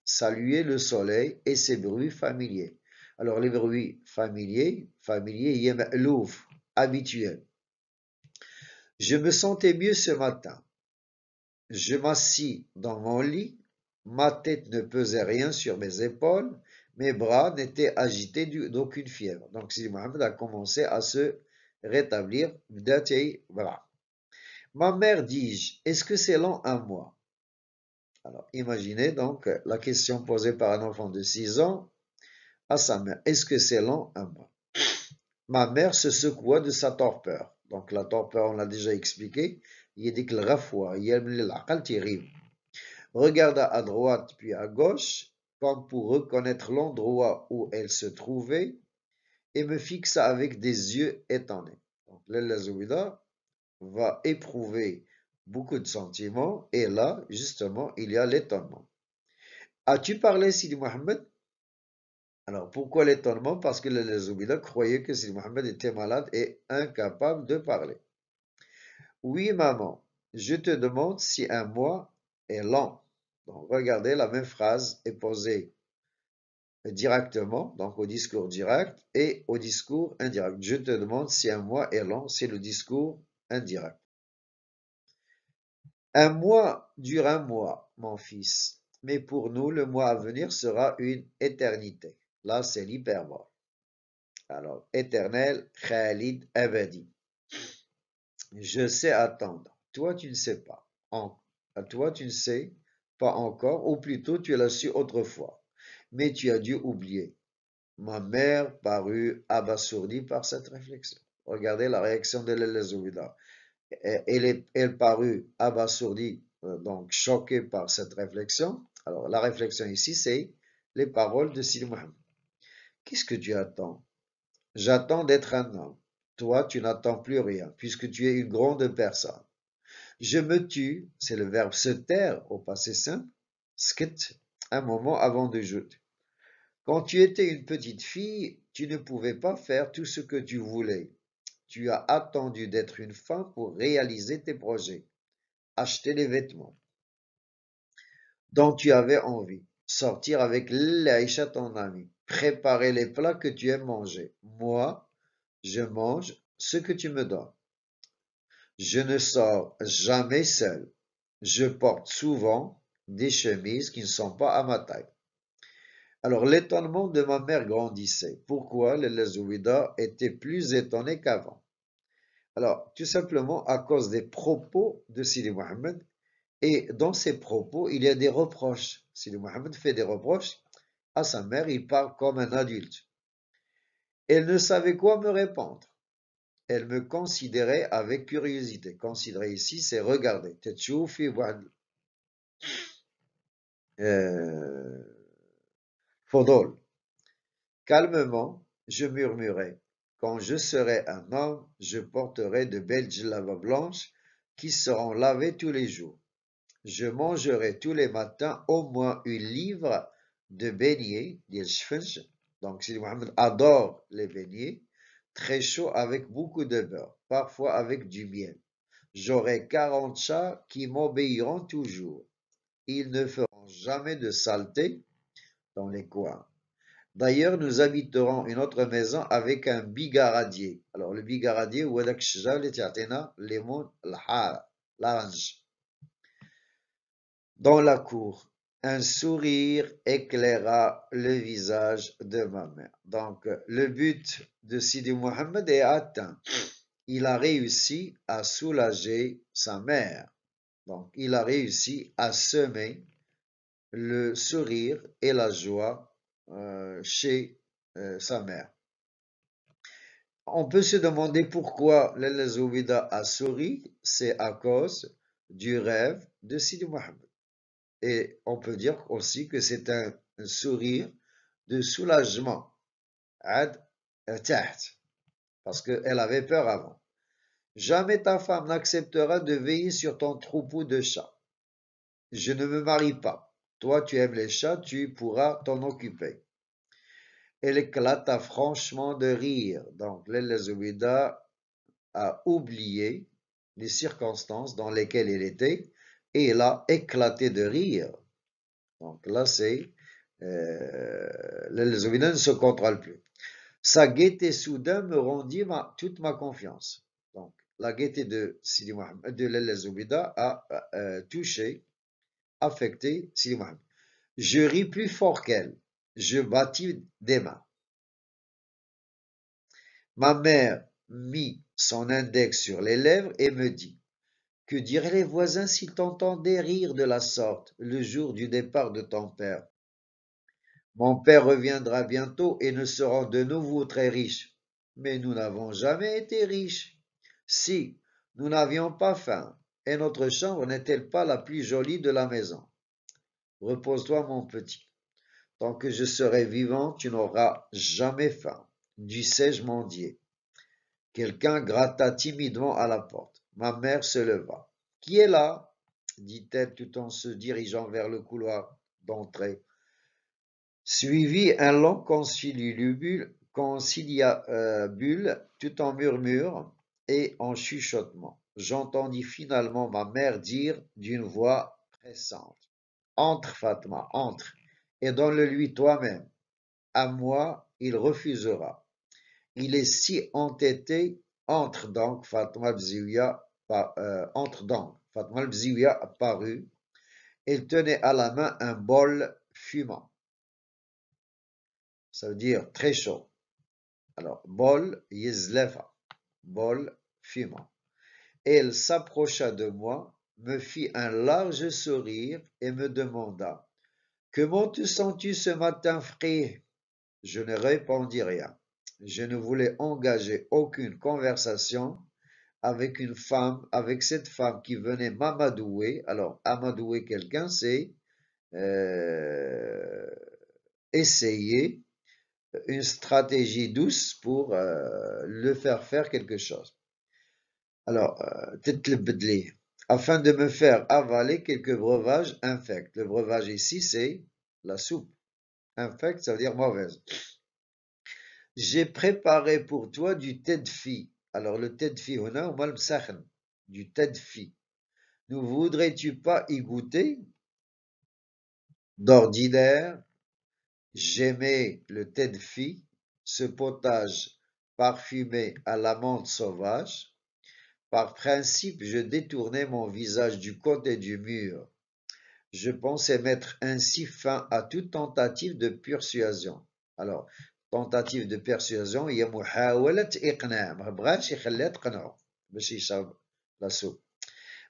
[SPEAKER 1] Saluer le soleil et ses bruits familiers. Alors, les bruits familiers, familier, louf, habituel. Je me sentais mieux ce matin. Je m'assis dans mon lit, ma tête ne pesait rien sur mes épaules, mes bras n'étaient agités d'aucune fièvre. Donc, Sidi Mohamed a commencé à se rétablir. Voilà. Ma mère, dis-je, est-ce que c'est long à moi ?» Alors, imaginez donc la question posée par un enfant de 6 ans à sa mère, Est-ce que c'est long à Ma mère se secoua de sa torpeur. Donc la torpeur, on l'a déjà expliqué. Il dit que le rafoua, il Regarda à droite puis à gauche, comme pour reconnaître l'endroit où elle se trouvait, et me fixa avec des yeux étonnés. Donc va éprouver beaucoup de sentiments, et là, justement, il y a l'étonnement. As-tu parlé, Sidi Mohamed alors pourquoi l'étonnement Parce que les croyez croyaient que Sidi Mohamed était malade et incapable de parler. Oui, maman, je te demande si un mois est lent. Donc regardez, la même phrase est posée directement, donc au discours direct et au discours indirect. Je te demande si un mois est lent, c'est le discours indirect. Un mois dure un mois, mon fils, mais pour nous, le mois à venir sera une éternité. Là, c'est l'hypermort. Alors, éternel, Khalid, Abadi. Je sais attendre. Toi, tu ne sais pas. toi, tu ne sais pas encore, ou plutôt tu l'as su autrefois, mais tu as dû oublier. Ma mère parut abasourdie par cette réflexion. Regardez la réaction de l'Elezouida. Elle, elle parut abasourdie, euh, donc choquée par cette réflexion. Alors, la réflexion ici, c'est les paroles de Sidi Qu'est-ce que tu attends J'attends d'être un homme. Toi, tu n'attends plus rien, puisque tu es une grande personne. Je me tue, c'est le verbe se taire au passé simple, skit, un moment avant de jeter. Quand tu étais une petite fille, tu ne pouvais pas faire tout ce que tu voulais. Tu as attendu d'être une femme pour réaliser tes projets, acheter les vêtements dont tu avais envie, sortir avec l'Aïcha ton ami, préparer les plats que tu aimes manger. Moi, je mange ce que tu me donnes. Je ne sors jamais seul. Je porte souvent des chemises qui ne sont pas à ma taille. Alors l'étonnement de ma mère grandissait. Pourquoi le Lazouida était plus étonné qu'avant Alors tout simplement à cause des propos de Sidi Mohamed. Et dans ses propos, il y a des reproches. Sidi Mohamed fait des reproches sa mère, il parle comme un adulte. Elle ne savait quoi me répondre. Elle me considérait avec curiosité. Considérer ici, c'est regarder. Euh, Fodol. Calmement, je murmurais. Quand je serai un homme, je porterai de belles lavas blanches qui seront lavées tous les jours. Je mangerai tous les matins au moins une livre de beignets, Donc, Sidi Mohamed adore les beignets, très chauds avec beaucoup de beurre, parfois avec du miel. J'aurai 40 chats qui m'obéiront toujours. Ils ne feront jamais de saleté dans les coins. D'ailleurs, nous habiterons une autre maison avec un bigaradier. Alors, le bigaradier, ou l'orange. Dans la cour, un sourire éclaira le visage de ma mère. Donc, le but de Sidi Mohamed est atteint. Il a réussi à soulager sa mère. Donc, il a réussi à semer le sourire et la joie euh, chez euh, sa mère. On peut se demander pourquoi Lele a souri. C'est à cause du rêve de Sidi Mohamed. Et on peut dire aussi que c'est un, sourire de soulagement. Hein, euh, parce qu'elle avait peur avant. Jamais ta femme n'acceptera de veiller sur ton troupeau de chats. Je ne me marie pas. Toi, tu aimes les chats, tu pourras t'en occuper. Elle éclata franchement de rire. Donc, Zoubida a oublié les circonstances dans lesquelles elle était et elle a éclaté de rire. Donc là, c'est euh, ne se contrôle plus. Sa gaieté soudain me rendit toute ma confiance. Donc, la gaieté de, Sidi a euh, touché, affecté Sidi Je ris plus fort qu'elle. Je battis des mains. Ma mère mit son index sur les lèvres et me dit que diraient les voisins si t'entendaient rire de la sorte le jour du départ de ton père Mon père reviendra bientôt et nous serons de nouveau très riches. Mais nous n'avons jamais été riches. Si, nous n'avions pas faim, et notre chambre n'est-elle pas la plus jolie de la maison Repose-toi, mon petit. Tant que je serai vivant, tu n'auras jamais faim, sais je mendier. Quelqu'un gratta timidement à la porte. Ma mère se leva. Qui est là dit-elle tout en se dirigeant vers le couloir d'entrée. Suivi un long conciliabule conciliabule euh, tout en murmure et en chuchotement. J'entendis finalement ma mère dire d'une voix pressante Entre, Fatma, entre, et donne-le-lui toi-même. À moi, il refusera. Il est si entêté entre donc, Fatma Bziouia euh, apparut. Il tenait à la main un bol fumant. Ça veut dire très chaud. Alors, bol yizlefa, bol fumant. Elle s'approcha de moi, me fit un large sourire et me demanda Comment te sens-tu ce matin, frais Je ne répondis rien. Je ne voulais engager aucune conversation avec une femme, avec cette femme qui venait m'amadouer. Alors, amadouer quelqu'un, c'est euh, essayer une stratégie douce pour euh, le faire faire quelque chose. Alors, euh, afin de me faire avaler quelques breuvages infects. Le breuvage ici, c'est la soupe. Infect, ça veut dire mauvaise j'ai préparé pour toi du tedfi. Alors le tedfi, on a du tedfi. Ne voudrais-tu pas y goûter D'ordinaire, j'aimais le tedfi, ce potage parfumé à l'amande sauvage. Par principe, je détournais mon visage du côté du mur. Je pensais mettre ainsi fin à toute tentative de persuasion. Alors, tentative de persuasion il y a muhawalat la soupe.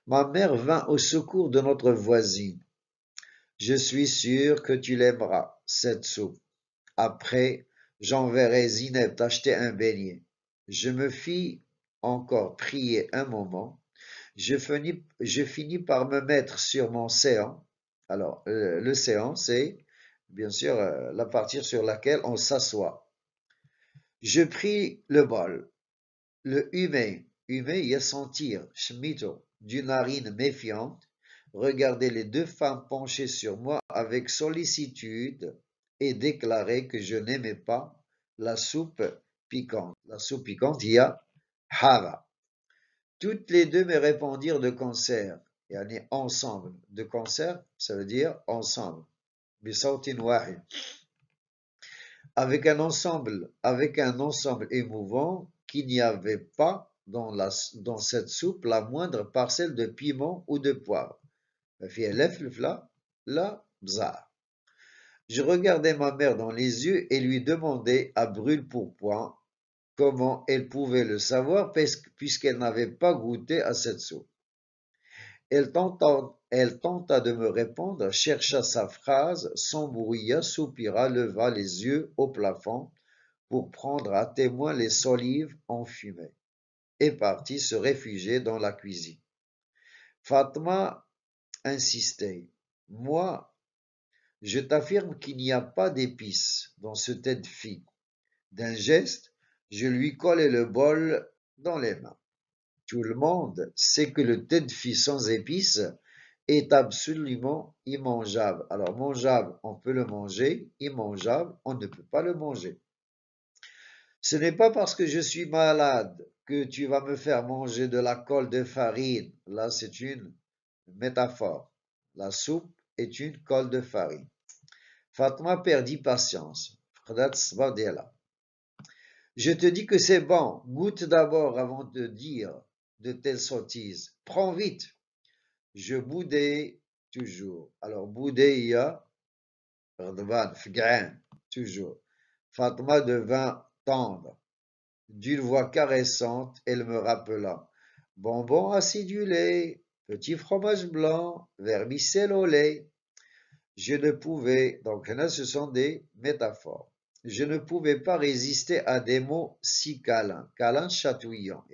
[SPEAKER 1] Ma mère vint au secours de notre voisine. Je suis sûr que tu l'aimeras, cette soupe. Après, j'enverrai Zineb t'acheter un beignet. Je me fis encore prier un moment. Je finis, je finis par me mettre sur mon séant. Alors, euh, le séant, c'est bien sûr, euh, la partie sur laquelle on s'assoit. Je pris le bol, le humain, il y sentir, schmito, d'une narine méfiante, regarder les deux femmes penchées sur moi avec sollicitude et déclarer que je n'aimais pas la soupe piquante. La soupe piquante, il y a hava. Toutes les deux me répondirent de concert, et on est ensemble. De concert, ça veut dire ensemble avec un ensemble, avec un ensemble émouvant qu'il n'y avait pas dans, la, dans cette soupe la moindre parcelle de piment ou de poivre. Je regardais ma mère dans les yeux et lui demandais à brûle-pourpoint comment elle pouvait le savoir puisqu'elle n'avait pas goûté à cette soupe. Elle elle tenta de me répondre, chercha sa phrase, s'embrouilla, soupira, leva les yeux au plafond pour prendre à témoin les solives enfumées et partit se réfugier dans la cuisine. Fatma insistait. Moi, je t'affirme qu'il n'y a pas d'épices dans ce tête fille. D'un geste, je lui collai le bol dans les mains. Tout le monde sait que le tête fille sans épices est absolument immangeable. Alors, mangeable, on peut le manger, immangeable, on ne peut pas le manger. Ce n'est pas parce que je suis malade que tu vas me faire manger de la colle de farine. Là, c'est une métaphore. La soupe est une colle de farine. Fatma perdit patience. Je te dis que c'est bon. Goûte d'abord avant de dire de telles sottises. Prends vite je boudais toujours. Alors, boudéia, rdvan, Fgain, toujours. Fatma devint tendre. D'une voix caressante, elle me rappela bonbon acidulé petit fromage blanc, vermicelle au lait. Je ne pouvais, donc là ce sont des métaphores, je ne pouvais pas résister à des mots si câlins, câlins chatouillants,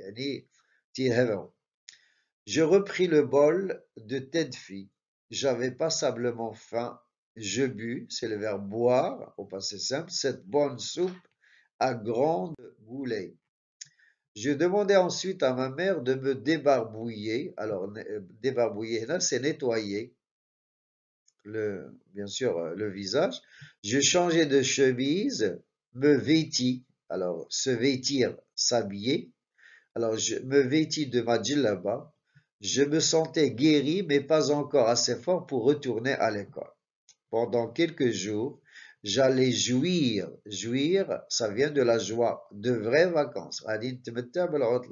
[SPEAKER 1] je repris le bol de tête-fille. J'avais passablement faim. Je bus, c'est le verbe boire, au passé simple, cette bonne soupe à grande goulée. Je demandais ensuite à ma mère de me débarbouiller. Alors, euh, débarbouiller, là, c'est nettoyer, le, bien sûr, euh, le visage. Je changeais de chemise, me vêtis. Alors, se vêtir, s'habiller. Alors, je me vêtis de ma djellaba, je me sentais guéri, mais pas encore assez fort pour retourner à l'école. Pendant quelques jours, j'allais jouir. Jouir, ça vient de la joie, de vraies vacances. Ahmad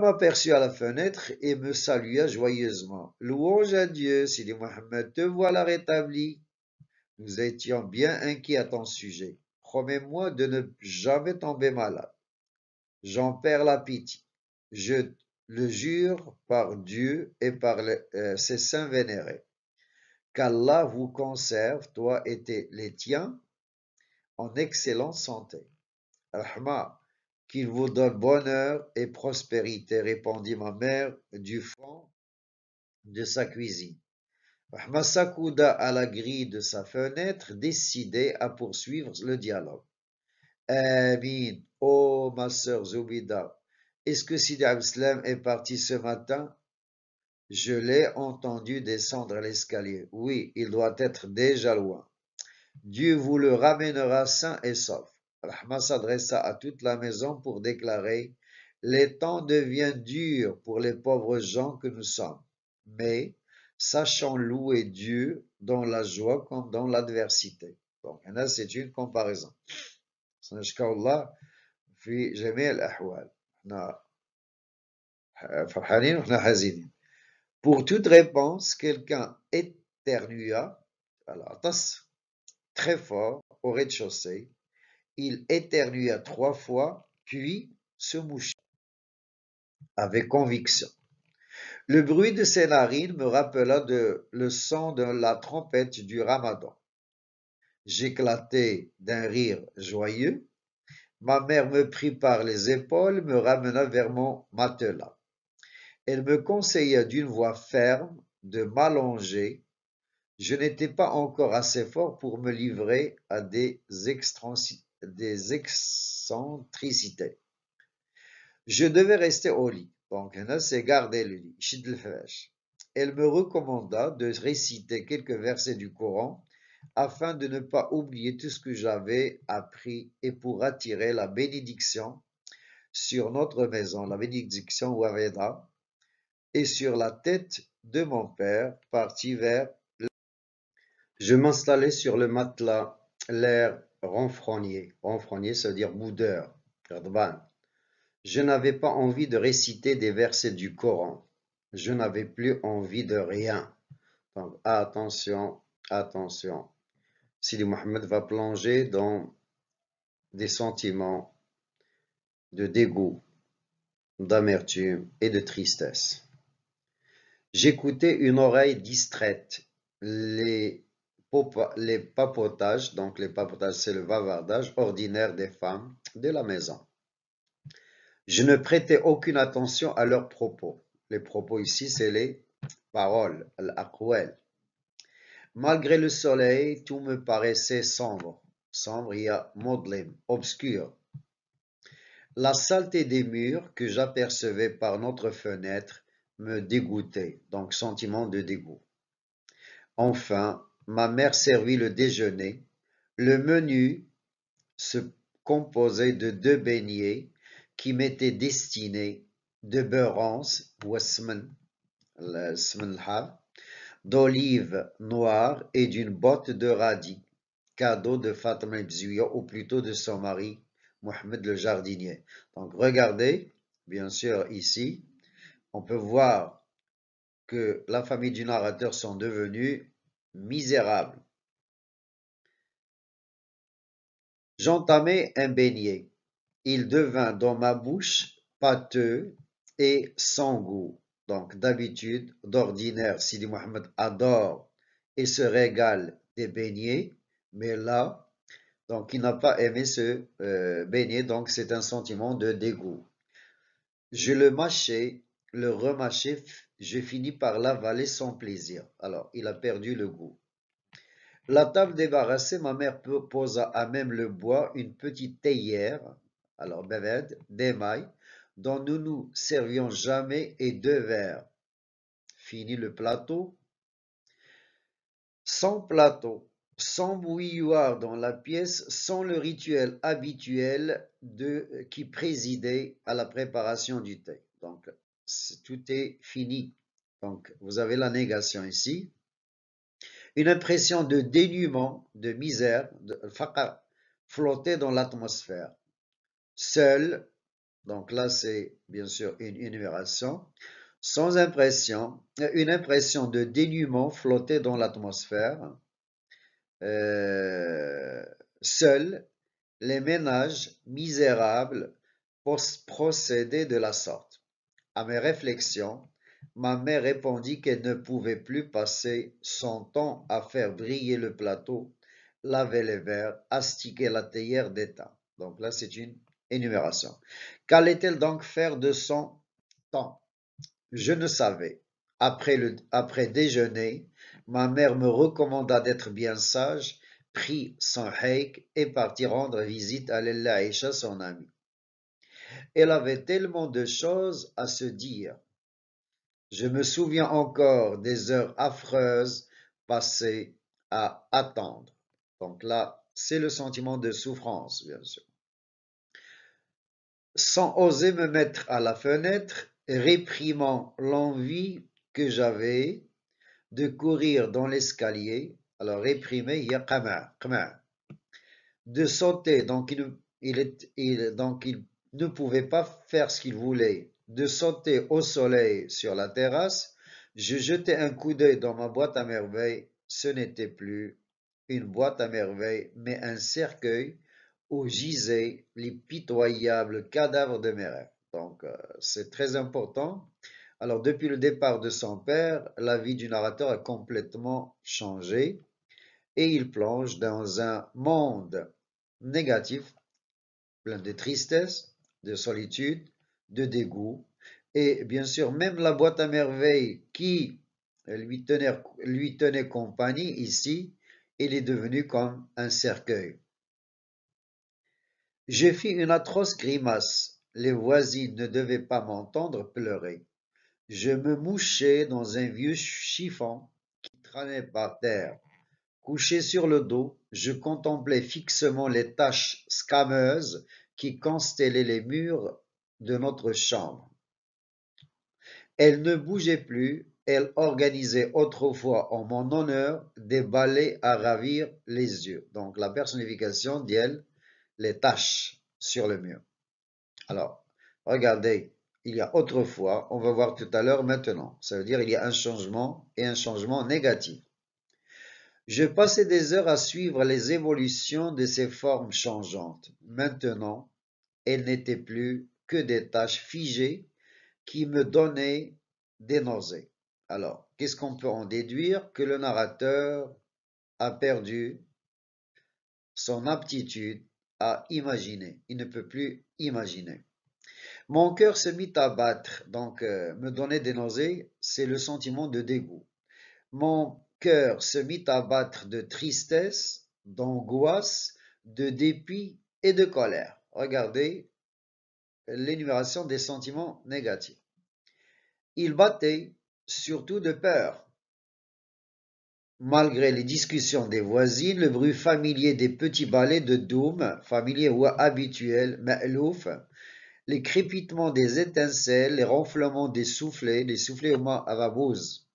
[SPEAKER 1] m'aperçut à la fenêtre et me salua joyeusement. Louange à Dieu, Sidi Mohamed, te voilà rétabli. Nous étions bien inquiets à ton sujet. Promets-moi de ne jamais tomber malade. J'en perds la l'appétit. Je le jure par Dieu et par euh, ses saints vénérés, qu'Allah vous conserve, toi et les tiens, en excellente santé. Rahma, qu'il vous donne bonheur et prospérité, répondit ma mère du fond de sa cuisine. Rahma s'accouda à la grille de sa fenêtre, décidé à poursuivre le dialogue. Amin, ô ma sœur Zoubida, est-ce que Sidi Abislam est parti ce matin Je l'ai entendu descendre l'escalier. Oui, il doit être déjà loin. Dieu vous le ramènera sain et sauf. Rahma s'adressa à toute la maison pour déclarer Les temps deviennent durs pour les pauvres gens que nous sommes, mais sachant louer Dieu dans la joie comme dans l'adversité. Donc là, c'est une comparaison pour toute réponse quelqu'un éternua très fort au rez-de-chaussée il éternua trois fois puis se moucha avec conviction le bruit de ses narines me rappela de le son de la trompette du ramadan j'éclatai d'un rire joyeux Ma mère me prit par les épaules, me ramena vers mon matelas. Elle me conseilla d'une voix ferme de m'allonger. Je n'étais pas encore assez fort pour me livrer à des, excentricités. Je devais rester au lit. Donc, le lit. Elle me recommanda de réciter quelques versets du Coran afin de ne pas oublier tout ce que j'avais appris et pour attirer la bénédiction sur notre maison, la bénédiction Waveda, et sur la tête de mon père, parti vers. Je m'installais sur le matelas, l'air renfrogné, renfrogné, ça veut dire boudeur, Je n'avais pas envie de réciter des versets du Coran. Je n'avais plus envie de rien. attention, attention, Sidi Mohamed va plonger dans des sentiments de dégoût, d'amertume et de tristesse. J'écoutais une oreille distraite les, les papotages, donc les papotages c'est le bavardage ordinaire des femmes de la maison. Je ne prêtais aucune attention à leurs propos. Les propos ici, c'est les paroles, elle Malgré le soleil, tout me paraissait sombre. Sombre, il y a obscur. La saleté des murs que j'apercevais par notre fenêtre me dégoûtait, donc sentiment de dégoût. Enfin, ma mère servit le déjeuner. Le menu se composait de deux beignets qui m'étaient destinés de beurre ou d'olives noires et d'une botte de radis, cadeau de Fatma Bzouya, ou plutôt de son mari, Mohamed le jardinier. Donc regardez, bien sûr, ici, on peut voir que la famille du narrateur sont devenus misérables. J'entamai un beignet. Il devint dans ma bouche pâteux et sans goût. Donc, d'habitude, d'ordinaire, Sidi Mohamed adore et se régale des beignets, mais là, donc il n'a pas aimé ce euh, beignet, donc c'est un sentiment de dégoût. Je le mâchais, le remâchais, je finis par l'avaler sans plaisir. Alors, il a perdu le goût. La table débarrassée, ma mère posa à même le bois une petite théière, alors des d'émail, dont nous nous servions jamais et deux verres. Fini le plateau. Sans plateau, sans bouilloire dans la pièce, sans le rituel habituel de, qui présidait à la préparation du thé. Donc, tout est fini. Donc, vous avez la négation ici. Une impression de dénuement, de misère, de flottait dans l'atmosphère. Seul, donc là, c'est bien sûr une énumération. Sans impression, euh, une impression de dénuement flotté dans l'atmosphère. Euh, seuls les ménages misérables procédaient de la sorte. À mes réflexions, ma mère répondit qu'elle ne pouvait plus passer son temps à faire briller le plateau, laver les verres, astiquer la théière d'état. Donc là, c'est une Qu'allait-elle donc faire de son temps Je ne savais. Après, le, après déjeuner, ma mère me recommanda d'être bien sage, prit son heikh et partit rendre visite à Lella son amie. Elle avait tellement de choses à se dire. Je me souviens encore des heures affreuses passées à attendre. Donc là, c'est le sentiment de souffrance, bien sûr sans oser me mettre à la fenêtre, réprimant l'envie que j'avais de courir dans l'escalier. Alors réprimer, il y a De sauter, donc il, donc il ne pouvait pas faire ce qu'il voulait. De sauter au soleil sur la terrasse, je jetais un coup d'œil dans ma boîte à merveilles. Ce n'était plus une boîte à merveilles, mais un cercueil où les pitoyables de Mérère. Donc, euh, c'est très important. Alors, depuis le départ de son père, la vie du narrateur a complètement changé et il plonge dans un monde négatif, plein de tristesse, de solitude, de dégoût. Et bien sûr, même la boîte à merveilles qui lui tenait, lui tenait compagnie ici, il est devenu comme un cercueil. Je fis une atroce grimace, les voisines ne devaient pas m'entendre pleurer. Je me mouchai dans un vieux chiffon qui traînait par terre. Couché sur le dos, je contemplais fixement les taches scameuses qui constellaient les murs de notre chambre. Elle ne bougeait plus, elle organisait autrefois en mon honneur des balais à ravir les yeux. Donc la personnification d'elle les taches sur le mur. Alors, regardez, il y a autrefois, on va voir tout à l'heure maintenant. Ça veut dire il y a un changement et un changement négatif. Je passais des heures à suivre les évolutions de ces formes changeantes. Maintenant, elles n'étaient plus que des tâches figées qui me donnaient des nausées. Alors, qu'est-ce qu'on peut en déduire Que le narrateur a perdu son aptitude à imaginer. Il ne peut plus imaginer. Mon cœur se mit à battre, donc euh, me donner des nausées, c'est le sentiment de dégoût. Mon cœur se mit à battre de tristesse, d'angoisse, de dépit et de colère. Regardez l'énumération des sentiments négatifs. Il battait surtout de peur, Malgré les discussions des voisines, le bruit familier des petits balais de doum, familier ou habituel, ma'louf, les crépitements des étincelles, les ronflements des soufflets, les soufflets au moins avawabz.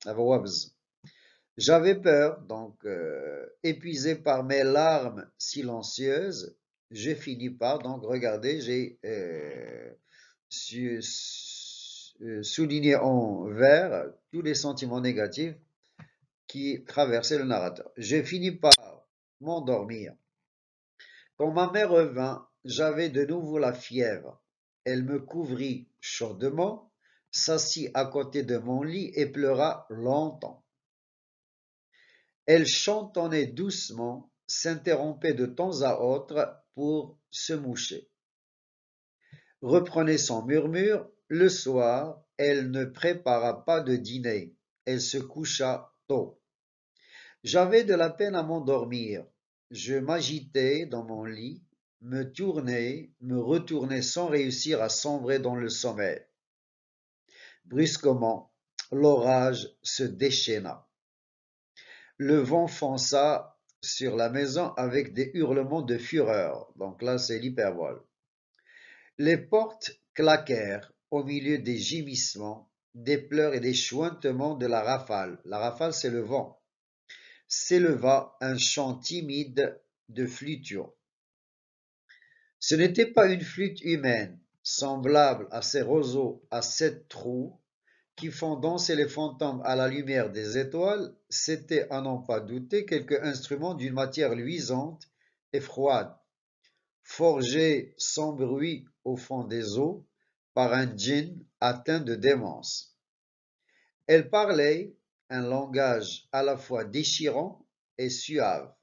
[SPEAKER 1] J'avais peur, donc euh, épuisé par mes larmes silencieuses, j'ai fini par, donc regarder, j'ai euh, euh, souligné en vert tous les sentiments négatifs qui traversait le narrateur. J'ai finis par m'endormir. Quand ma mère revint, j'avais de nouveau la fièvre. Elle me couvrit chaudement, s'assit à côté de mon lit et pleura longtemps. Elle chantonnait doucement, s'interrompait de temps à autre pour se moucher. Reprenait son murmure, le soir, elle ne prépara pas de dîner, elle se coucha tôt. J'avais de la peine à m'endormir. Je m'agitais dans mon lit, me tournais, me retournais sans réussir à sombrer dans le sommeil. Brusquement, l'orage se déchaîna. Le vent fonça sur la maison avec des hurlements de fureur. Donc là, c'est l'hyperbole. Les portes claquèrent au milieu des gémissements, des pleurs et des chouintements de la rafale. La rafale, c'est le vent s'éleva un chant timide de flûte Ce n'était pas une flûte humaine, semblable à ces roseaux à sept trous qui font danser les fantômes à la lumière des étoiles, c'était à n'en pas douter quelque instrument d'une matière luisante et froide, forgé sans bruit au fond des eaux par un djinn atteint de démence. Elle parlait, un langage à la fois déchirant et suave.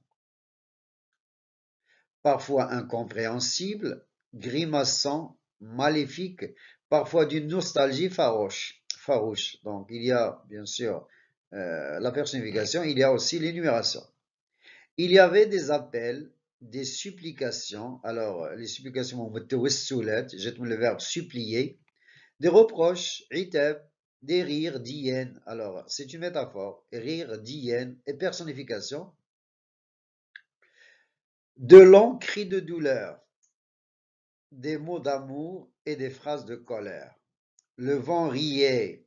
[SPEAKER 1] Parfois incompréhensible, grimaçant, maléfique, parfois d'une nostalgie farouche. farouche. Donc il y a bien sûr euh, la personnification, il y a aussi l'énumération. Il y avait des appels, des supplications, alors les supplications, jette le verbe supplier, des reproches, des rires d'hyène. Alors, c'est une métaphore. Rire d'hyène et personnification. De longs cris de douleur, des mots d'amour et des phrases de colère. Le vent riait,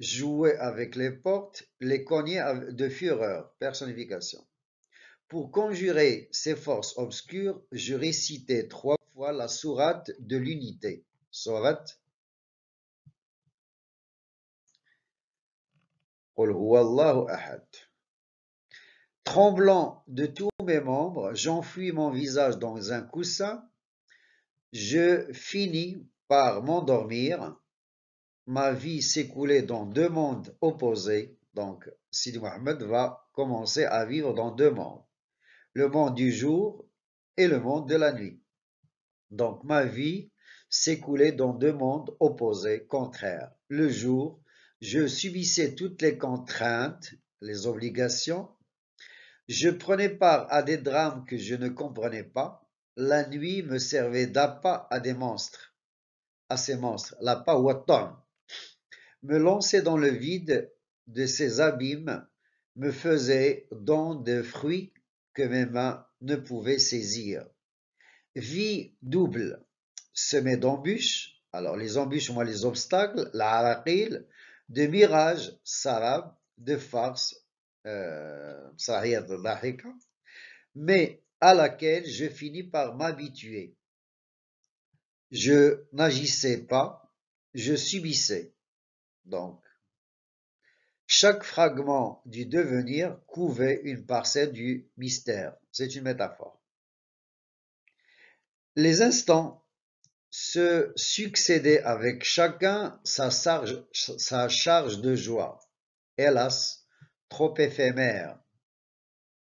[SPEAKER 1] jouait avec les portes, les cognait de fureur, personnification. Pour conjurer ces forces obscures, je récitais trois fois la sourate de l'unité, sourate Tremblant de tous mes membres, j'enfuis mon visage dans un coussin. Je finis par m'endormir. Ma vie s'écoulait dans deux mondes opposés. Donc, Sidi Mohamed va commencer à vivre dans deux mondes. Le monde du jour et le monde de la nuit. Donc, ma vie s'écoulait dans deux mondes opposés, contraires. Le jour je subissais toutes les contraintes, les obligations. Je prenais part à des drames que je ne comprenais pas. La nuit me servait d'appât à des monstres, à ces monstres, l'appât Tom. Me lancer dans le vide de ces abîmes, me faisait don de fruits que mes mains ne pouvaient saisir. Vie double, semée d'embûches, alors les embûches, moi les obstacles, la de mirages sarabes, de farces, euh, mais à laquelle je finis par m'habituer. Je n'agissais pas, je subissais. Donc, chaque fragment du devenir couvait une parcelle du mystère. C'est une métaphore. Les instants se succéder avec chacun sa charge, de joie, hélas, trop éphémère.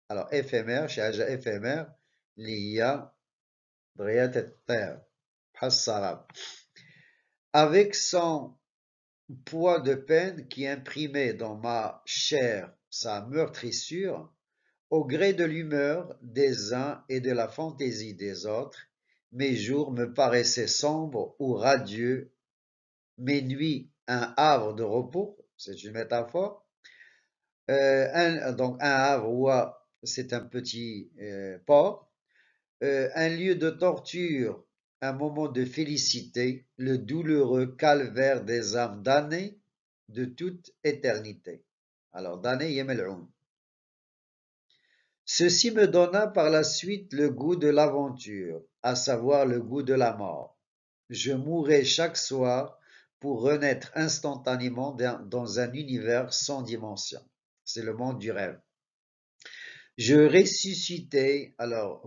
[SPEAKER 1] Alors, éphémère, chez éphémère, l'IA, avec son poids de peine qui imprimait dans ma chair sa meurtrissure, au gré de l'humeur des uns et de la fantaisie des autres, mes jours me paraissaient sombres ou radieux, mes nuits un havre de repos, c'est une métaphore. Euh, un, donc un havre, c'est un petit euh, port. Euh, un lieu de torture, un moment de félicité, le douloureux calvaire des âmes damnées de toute éternité. Alors, damné, yemel'oun. Ceci me donna par la suite le goût de l'aventure, à savoir le goût de la mort. Je mourais chaque soir pour renaître instantanément dans un univers sans dimension. C'est le monde du rêve. Je ressuscitais, alors,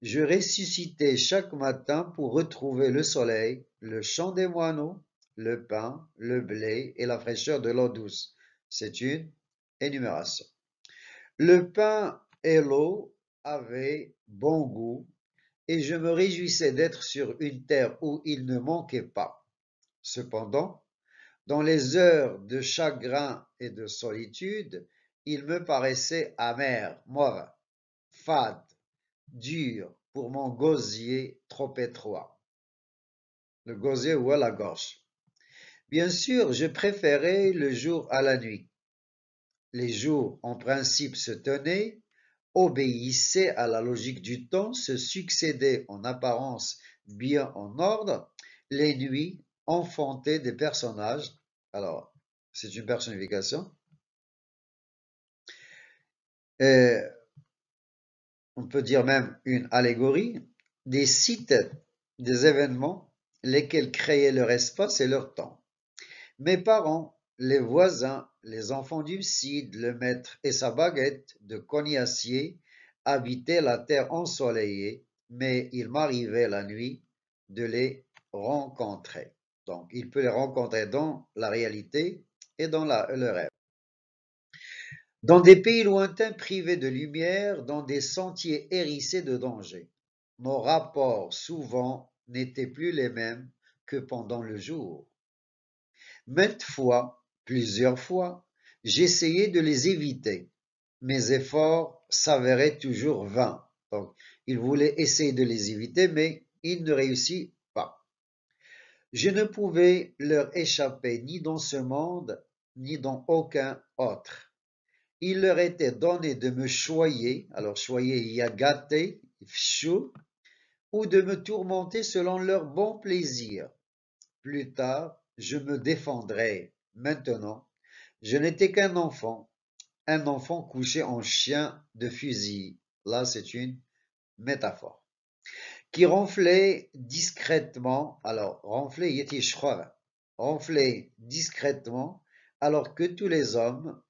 [SPEAKER 1] je ressuscitais chaque matin pour retrouver le soleil, le chant des moineaux, le pain, le blé et la fraîcheur de l'eau douce. C'est une énumération. Le pain et l'eau avaient bon goût, et je me réjouissais d'être sur une terre où il ne manquait pas. Cependant, dans les heures de chagrin et de solitude, il me paraissait amer, moire, fade, dur pour mon gosier trop étroit. Le gosier ou la gorge. Bien sûr, je préférais le jour à la nuit. Les jours en principe se tenaient, obéissaient à la logique du temps, se succédaient en apparence bien en ordre, les nuits enfantaient des personnages. Alors, c'est une personnification. Euh, on peut dire même une allégorie, des sites, des événements, lesquels créaient leur espace et leur temps. Mes parents, les voisins, les enfants du Cid, le maître et sa baguette de cognacier habitaient la terre ensoleillée, mais il m'arrivait la nuit de les rencontrer. Donc, il peut les rencontrer dans la réalité et dans la, le rêve. Dans des pays lointains privés de lumière, dans des sentiers hérissés de dangers, nos rapports souvent n'étaient plus les mêmes que pendant le jour. Maintes fois, plusieurs fois, j'essayais de les éviter. Mes efforts s'avéraient toujours vains. Donc, il voulait essayer de les éviter, mais il ne réussit pas. Je ne pouvais leur échapper ni dans ce monde, ni dans aucun autre. Il leur était donné de me choyer, alors choyer yagate, chaud, ou de me tourmenter selon leur bon plaisir. Plus tard, je me défendrai. Maintenant, je n'étais qu'un enfant, un enfant couché en chien de fusil. Là, c'est une métaphore. Qui ronflait discrètement, alors ronflait yetishrova. ronflait discrètement, alors que tous les hommes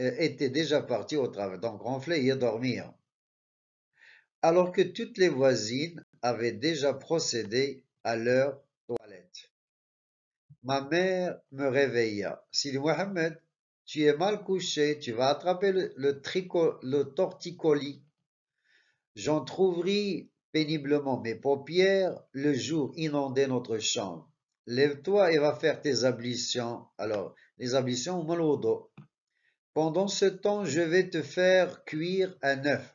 [SPEAKER 1] euh, étaient déjà partis au travail. Donc ronfler et dormir. Alors que toutes les voisines avaient déjà procédé à leur Ma mère me réveilla. Sidi Mohamed, tu es mal couché, tu vas attraper le, torticolis. J'entr'ouvris péniblement mes paupières, le jour inondait notre chambre. Lève-toi et va faire tes ablutions. Alors, les ablutions au dos. Pendant ce temps, je vais te faire cuire un œuf.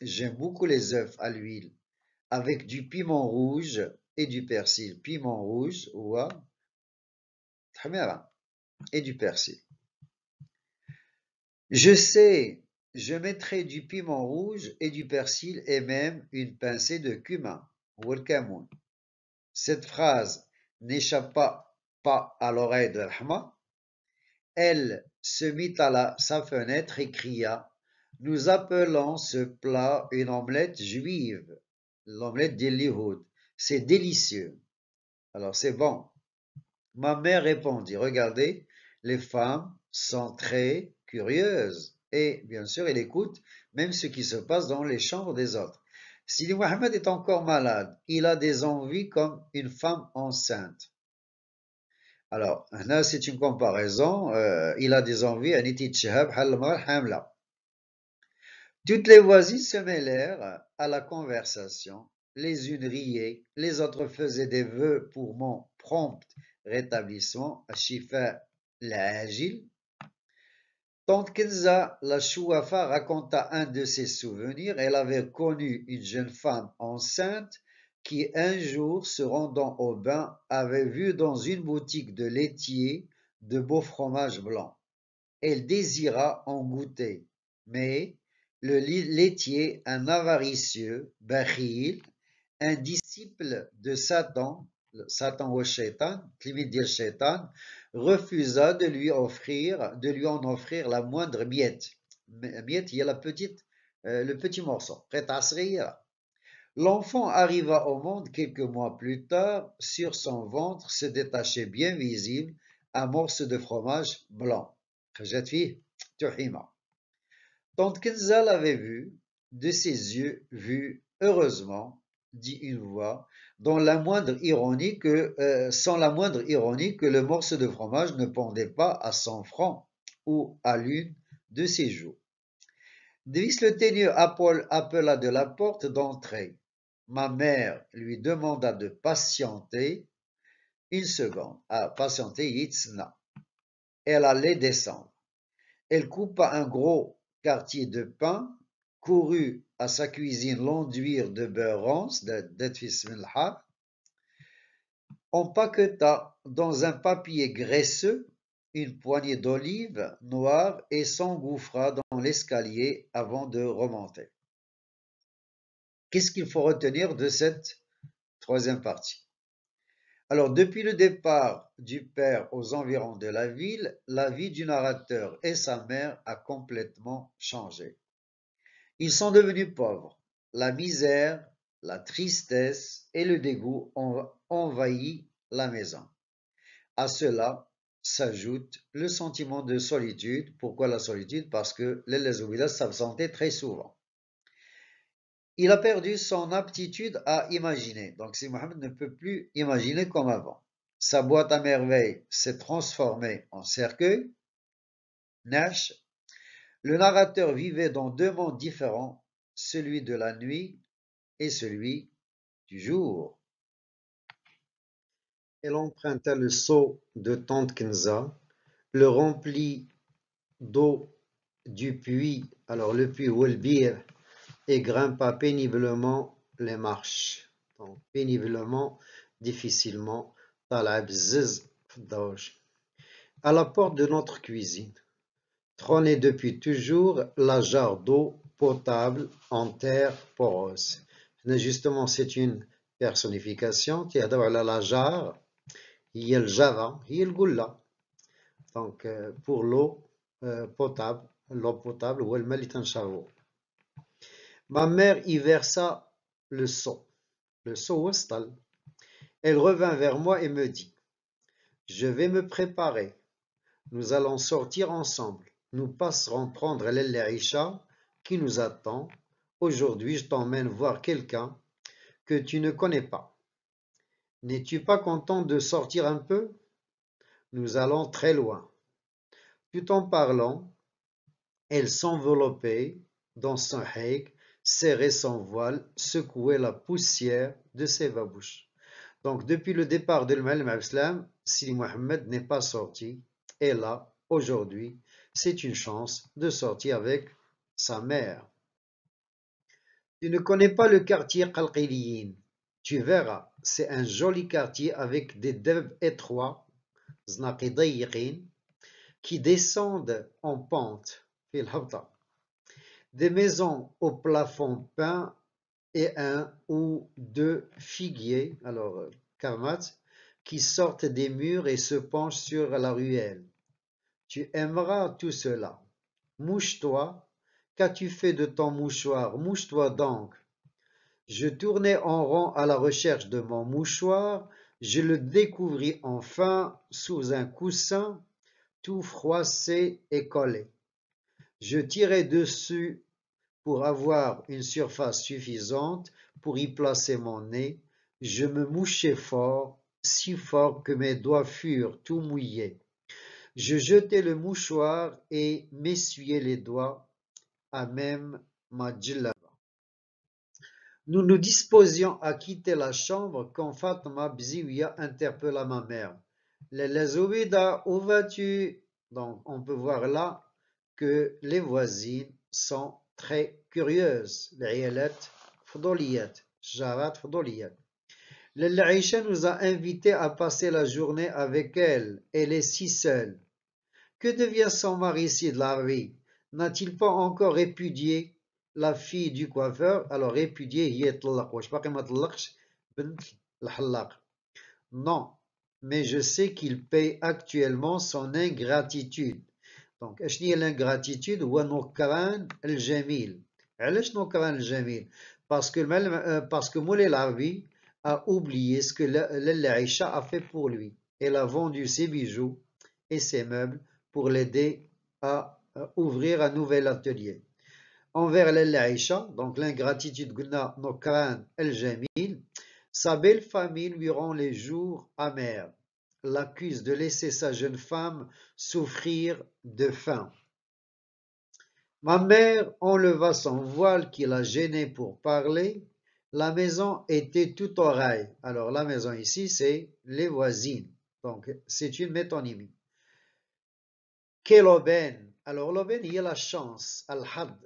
[SPEAKER 1] J'aime beaucoup les œufs à l'huile, avec du piment rouge et du persil. Piment rouge, ouah, et du persil. Je sais, je mettrai du piment rouge et du persil et même une pincée de cumin, Cette phrase n'échappa pas à l'oreille de Rahma. Elle se mit à la, sa fenêtre et cria Nous appelons ce plat une omelette juive, l'omelette d'Elihoud. C'est délicieux. Alors c'est bon, Ma mère répondit, regardez, les femmes sont très curieuses. Et bien sûr, elles écoutent même ce qui se passe dans les chambres des autres. Sidi Mohamed est encore malade. Il a des envies comme une femme enceinte. Alors, là, c'est une comparaison. Euh, il a des envies. Toutes les voisines se mêlèrent à la conversation. Les unes riaient, les autres faisaient des vœux pour mon prompt rétablissement Shifa l'agile. Tante Kenza, la Chouafa, raconta un de ses souvenirs. Elle avait connu une jeune femme enceinte qui, un jour, se rendant au bain, avait vu dans une boutique de laitier de beaux fromages blancs. Elle désira en goûter, mais le laitier, un avaricieux, Bachil, un disciple de Satan, Satan ou Shaitan, dire Shaitan, refusa de lui offrir, de lui en offrir la moindre miette. Miette, il y a la petite, euh, le petit morceau. L'enfant arriva au monde quelques mois plus tard, sur son ventre se détachait bien visible un morceau de fromage blanc. Tant qu'ils avait vu, de ses yeux vu heureusement, dit une voix, dans la moindre euh, sans la moindre ironie que le morceau de fromage ne pendait pas à cent francs ou à l'une de ses joues. Davis le paul appela de la porte d'entrée. Ma mère lui demanda de patienter une seconde, à ah, patienter Yitzna. Elle allait descendre. Elle coupa un gros quartier de pain, courut à sa cuisine l'enduire de beurre rance, on paqueta dans un papier graisseux une poignée d'olives noires et s'engouffra dans l'escalier avant de remonter. Qu'est-ce qu'il faut retenir de cette troisième partie Alors, depuis le départ du père aux environs de la ville, la vie du narrateur et sa mère a complètement changé. Ils sont devenus pauvres, la misère, la tristesse et le dégoût ont envahi la maison. À cela s'ajoute le sentiment de solitude. Pourquoi la solitude Parce que les l'Elezoubila s'absentaient très souvent. Il a perdu son aptitude à imaginer. Donc si Mohamed ne peut plus imaginer comme avant. Sa boîte à merveilles s'est transformée en cercueil. Nash le narrateur vivait dans deux mondes différents, celui de la nuit et celui du jour. Elle emprunta le seau de Tante Kenza, le remplit d'eau du puits, alors le puits Wolbir, et grimpa péniblement les marches. Donc péniblement, difficilement, à la porte de notre cuisine. « Trônez depuis toujours la jarre d'eau potable en terre porose. » Justement, c'est une personnification qui a d'abord la jarre, il y a le java, il y a le goula. Donc, euh, pour l'eau euh, potable, l'eau potable ou le malitan chavo. Ma mère y versa le seau, le seau hostal. Elle revint vers moi et me dit Je vais me préparer. Nous allons sortir ensemble nous passerons prendre l'El-Aïcha qui nous attend. Aujourd'hui, je t'emmène voir quelqu'un que tu ne connais pas. N'es-tu pas content de sortir un peu Nous allons très loin. Tout en parlant, elle s'enveloppait dans son haïk, serrait son voile, secouait la poussière de ses babouches. Donc, depuis le départ de l'Imam Abslam, Sidi Mohamed n'est pas sorti. Et là, aujourd'hui, c'est une chance de sortir avec sa mère. Tu ne connais pas le quartier Qalqiliyin. Tu verras, c'est un joli quartier avec des devs étroits, qui descendent en pente, des maisons au plafond peint et un ou deux figuiers, alors euh, karmat, qui sortent des murs et se penchent sur la ruelle. Tu aimeras tout cela. Mouche-toi. Qu'as-tu fait de ton mouchoir Mouche-toi donc. Je tournais en rond à la recherche de mon mouchoir. Je le découvris enfin sous un coussin, tout froissé et collé. Je tirai dessus pour avoir une surface suffisante pour y placer mon nez. Je me mouchai fort, si fort que mes doigts furent tout mouillés. Je jetai le mouchoir et m'essuyai les doigts à même ma djellaba. Nous nous disposions à quitter la chambre quand Fatma Bziwiya interpella ma mère. Les où vas-tu Donc, on peut voir là que les voisines sont très curieuses. Aisha nous a invités à passer la journée avec elle. Elle est si seule. Que devient son mari la N'a-t-il pas encore répudié la fille du coiffeur Alors répudié, Non, mais je sais qu'il paye actuellement son ingratitude. Donc, l'ingratitude ou al-jamil Parce que, euh, parce que Moulay Larbi a oublié ce que l'Aïcha a fait pour lui. Elle a vendu ses bijoux et ses meubles pour l'aider à euh, ouvrir un nouvel atelier. Envers l'Aïcha, donc l'ingratitude Gna Nokran El Jamil, sa belle famille lui rend les jours amers, l'accuse de laisser sa jeune femme souffrir de faim. Ma mère enleva son voile qui la gênait pour parler. La maison était tout oreille. Alors la maison ici, c'est les voisines. Donc c'est une métonymie. Quelle aubaine! Alors l'aubaine, il y a la chance, al-had.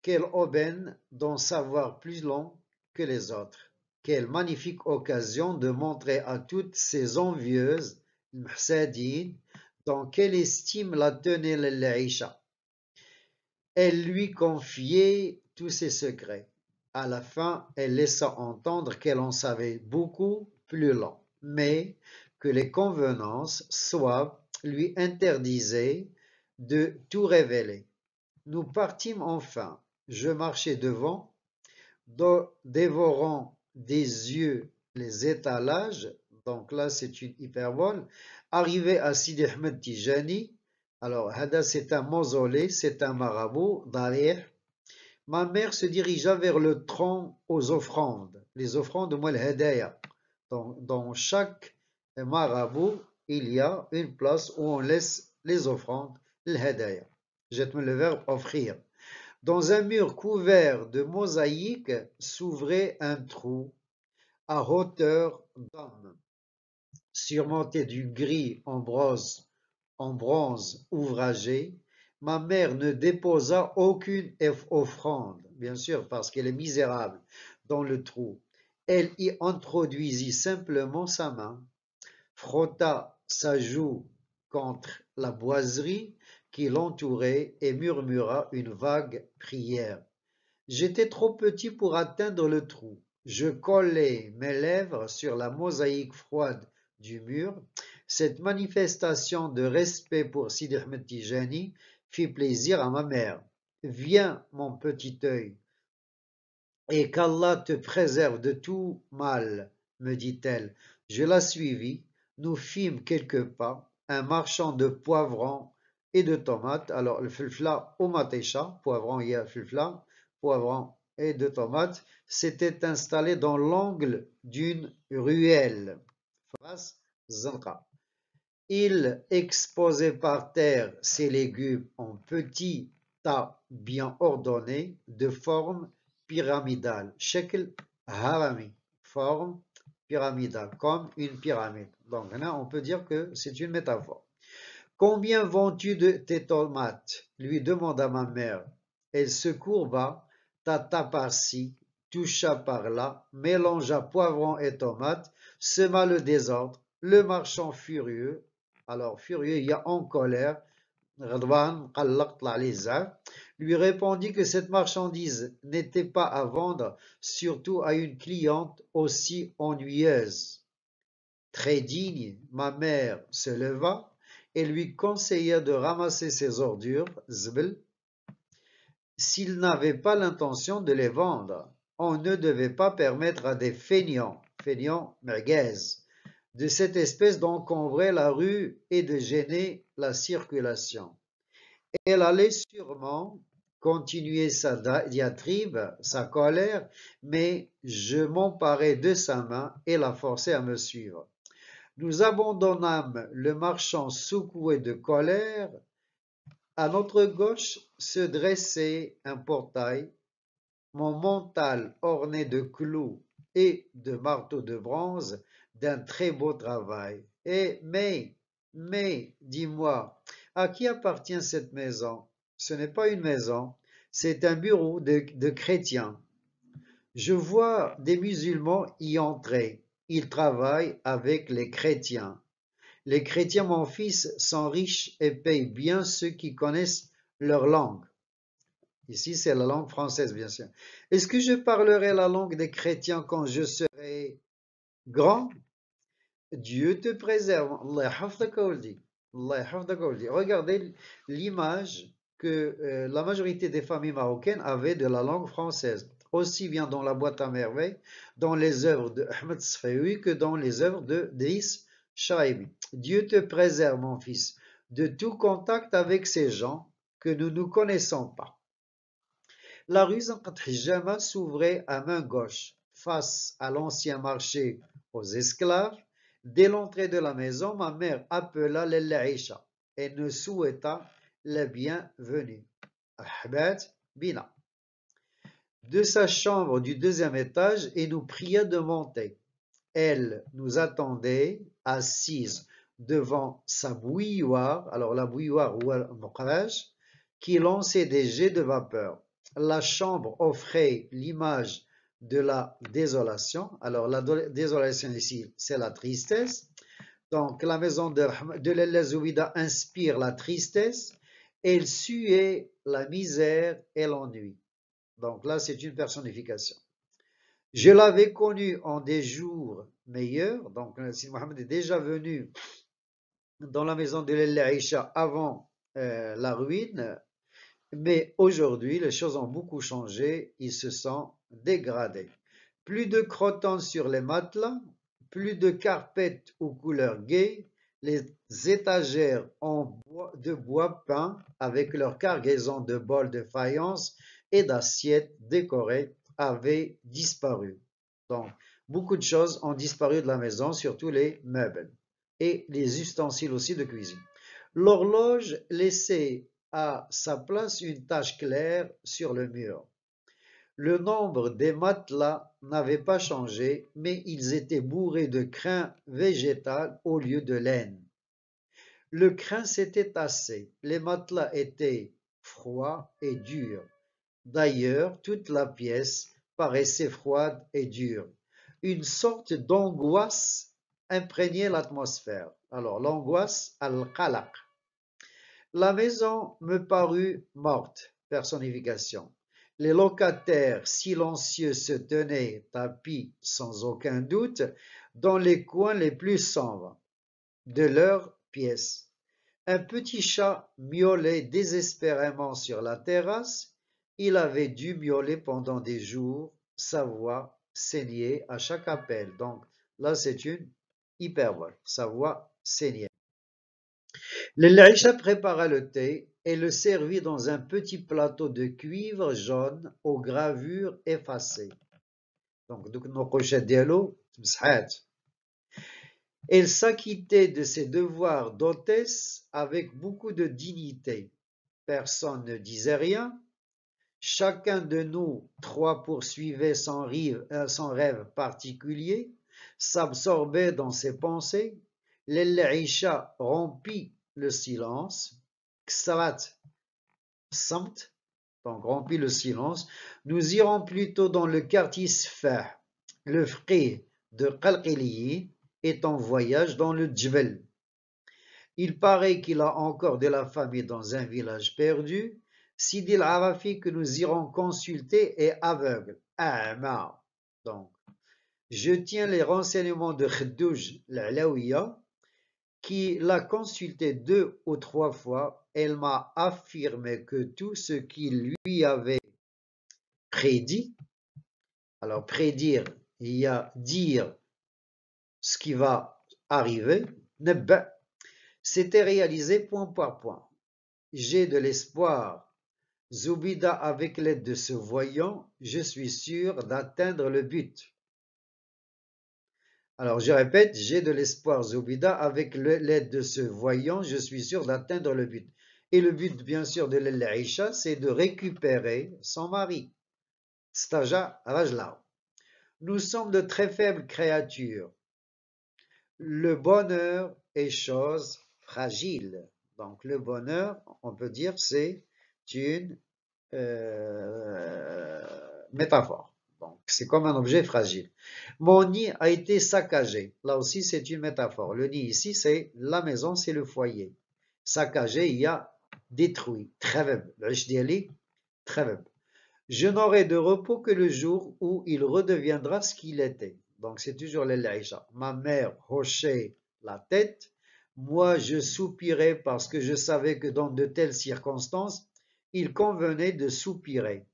[SPEAKER 1] Quelle aubaine d'en savoir plus long que les autres. Quelle magnifique occasion de montrer à toutes ces envieuses, m'hsadine, dans quelle estime la tenait l'Aïcha. Elle lui confiait tous ses secrets. À la fin, elle laissa entendre qu'elle en savait beaucoup plus long, mais que les convenances soient lui interdisait de tout révéler. Nous partîmes enfin. Je marchais devant, dévorant des yeux les étalages, donc là c'est une hyperbole, arrivé à Sidi Ahmed Tijani, alors Hada c'est un mausolée, c'est un marabout, ma mère se dirigea vers le tronc aux offrandes, les offrandes de Hadaya. dans chaque marabout, il y a une place où on laisse les offrandes, le Jette-moi le verbe offrir. Dans un mur couvert de mosaïques s'ouvrait un trou à hauteur d'homme, surmonté du gris en bronze, en bronze ouvragé. Ma mère ne déposa aucune offrande, bien sûr, parce qu'elle est misérable, dans le trou. Elle y introduisit simplement sa main, frotta sa joue contre la boiserie qui l'entourait et murmura une vague prière. J'étais trop petit pour atteindre le trou. Je collai mes lèvres sur la mosaïque froide du mur. Cette manifestation de respect pour Sidi Ahmed fit plaisir à ma mère. Viens, mon petit œil, et qu'Allah te préserve de tout mal, me dit-elle. Je la suivis nous fîmes quelques pas, un marchand de poivrons et de tomates, alors le fulfla au matécha, poivron et fulfla, poivrons et de tomates, s'était installé dans l'angle d'une ruelle, Il exposait par terre ses légumes en petits tas bien ordonnés de forme pyramidale, shekel harami, forme pyramidale, comme une pyramide. Donc là, on peut dire que c'est une métaphore. Combien vends-tu de tes tomates lui demanda ma mère. Elle se courba, tata par-ci, toucha par-là, mélangea poivrons et tomates, sema le désordre. Le marchand furieux, alors furieux, il y a en colère, lui répondit que cette marchandise n'était pas à vendre, surtout à une cliente aussi ennuyeuse. Très digne, ma mère se leva et lui conseilla de ramasser ses ordures, zbl, s'il n'avait pas l'intention de les vendre. On ne devait pas permettre à des feignants, feignants merguez, de cette espèce d'encombrer la rue et de gêner la circulation. Elle allait sûrement continuer sa diatribe, sa colère, mais je m'emparai de sa main et la forçai à me suivre. Nous abandonnâmes le marchand secoué de colère. À notre gauche se dressait un portail, mon mental orné de clous et de marteaux de bronze d'un très beau travail. Et eh, mais, mais, dis-moi, à qui appartient cette maison Ce n'est pas une maison, c'est un bureau de, de chrétiens. Je vois des musulmans y entrer il travaille avec les chrétiens. Les chrétiens, mon fils, sont riches et payent bien ceux qui connaissent leur langue. Ici, c'est la langue française, bien sûr. Est-ce que je parlerai la langue des chrétiens quand je serai grand Dieu te préserve. Regardez l'image que euh, la majorité des familles marocaines avaient de la langue française aussi bien dans la boîte à merveilles, dans les œuvres de Ahmed que dans les œuvres de Driss Shaibi. Dieu te préserve, mon fils, de tout contact avec ces gens que nous ne connaissons pas. La rue Hijama s'ouvrait à main gauche, face à l'ancien marché aux esclaves. Dès l'entrée de la maison, ma mère appela Laïcha et nous souhaita la bienvenue. Ahmed Bina de sa chambre du deuxième étage et nous pria de monter. Elle nous attendait assise devant sa bouilloire, alors la bouilloire ou al qui lançait des jets de vapeur. La chambre offrait l'image de la désolation. Alors la désolation ici, c'est la tristesse. Donc la maison de, de inspire la tristesse. Elle suait la misère et l'ennui. Donc là, c'est une personnification. Je l'avais connu en des jours meilleurs. Donc, euh, si Mohamed est déjà venu dans la maison de l'Aïcha avant euh, la ruine, mais aujourd'hui, les choses ont beaucoup changé. il se sent dégradé. « Plus de crottons sur les matelas, plus de carpettes aux couleurs gaies, les étagères en de bois peint avec leur cargaison de bols de faïence d'assiettes décorées avaient disparu. Donc, beaucoup de choses ont disparu de la maison, surtout les meubles et les ustensiles aussi de cuisine. L'horloge laissait à sa place une tache claire sur le mur. Le nombre des matelas n'avait pas changé, mais ils étaient bourrés de crin végétal au lieu de laine. Le crin s'était tassé, les matelas étaient froids et durs. D'ailleurs, toute la pièce paraissait froide et dure. Une sorte d'angoisse imprégnait l'atmosphère. Alors, l'angoisse, al-qalaq. La maison me parut morte, personnification. Les locataires silencieux se tenaient tapis, sans aucun doute, dans les coins les plus sombres de leur pièce. Un petit chat miaulait désespérément sur la terrasse il avait dû miauler pendant des jours, sa voix saignait à chaque appel. Donc là, c'est une hyperbole, sa voix saignait. L'Aïcha prépara le thé et le servit dans un petit plateau de cuivre jaune aux gravures effacées. Donc, nos cochettes elle s'acquittait de ses devoirs d'hôtesse avec beaucoup de dignité. Personne ne disait rien, Chacun de nous trois poursuivait euh, son rêve particulier, s'absorbait dans ses pensées. lel rompit le silence. Ksavat Samt, donc rompit le silence. Nous irons plutôt dans le quartier Sfa, Le frère de Qalqiliyi est en voyage dans le Djvel. Il paraît qu'il a encore de la famille dans un village perdu Sidi que nous irons consulter est aveugle. Ama. Ah, Donc, je tiens les renseignements de Khdouj l'Alaouia, qui l'a consulté deux ou trois fois. Elle m'a affirmé que tout ce qui lui avait prédit, alors prédire, il y a dire ce qui va arriver, ben, c'était réalisé point par point. J'ai de l'espoir Zubida avec l'aide de ce voyant, je suis sûr d'atteindre le but. Alors je répète, j'ai de l'espoir Zubida, avec l'aide de ce voyant, je suis sûr d'atteindre le but. Et le but bien sûr de l'Aïcha, c'est de récupérer son mari. Staja Rajla. Nous sommes de très faibles créatures. Le bonheur est chose fragile. Donc le bonheur, on peut dire, c'est une euh, métaphore. Donc, c'est comme un objet fragile. Mon nid a été saccagé. Là aussi, c'est une métaphore. Le nid ici, c'est la maison, c'est le foyer. Saccagé, il y a détruit. Très Treveb. Je n'aurai de repos que le jour où il redeviendra ce qu'il était. Donc, c'est toujours l'Elaïcha. Ma mère hochait la tête. Moi, je soupirais parce que je savais que dans de telles circonstances, il convenait de soupirer.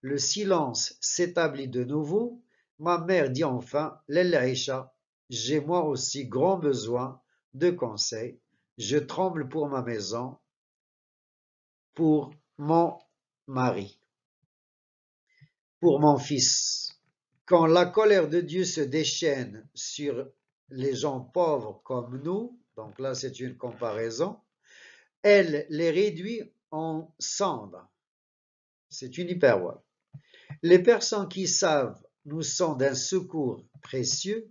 [SPEAKER 1] Le silence s'établit de nouveau. Ma mère dit enfin L'Elrecha, j'ai moi aussi grand besoin de conseils. Je tremble pour ma maison, pour mon mari, pour mon fils. Quand la colère de Dieu se déchaîne sur les gens pauvres comme nous, donc là c'est une comparaison, elle les réduit en cendre. C'est une hyperbole. Les personnes qui savent nous sont d'un secours précieux.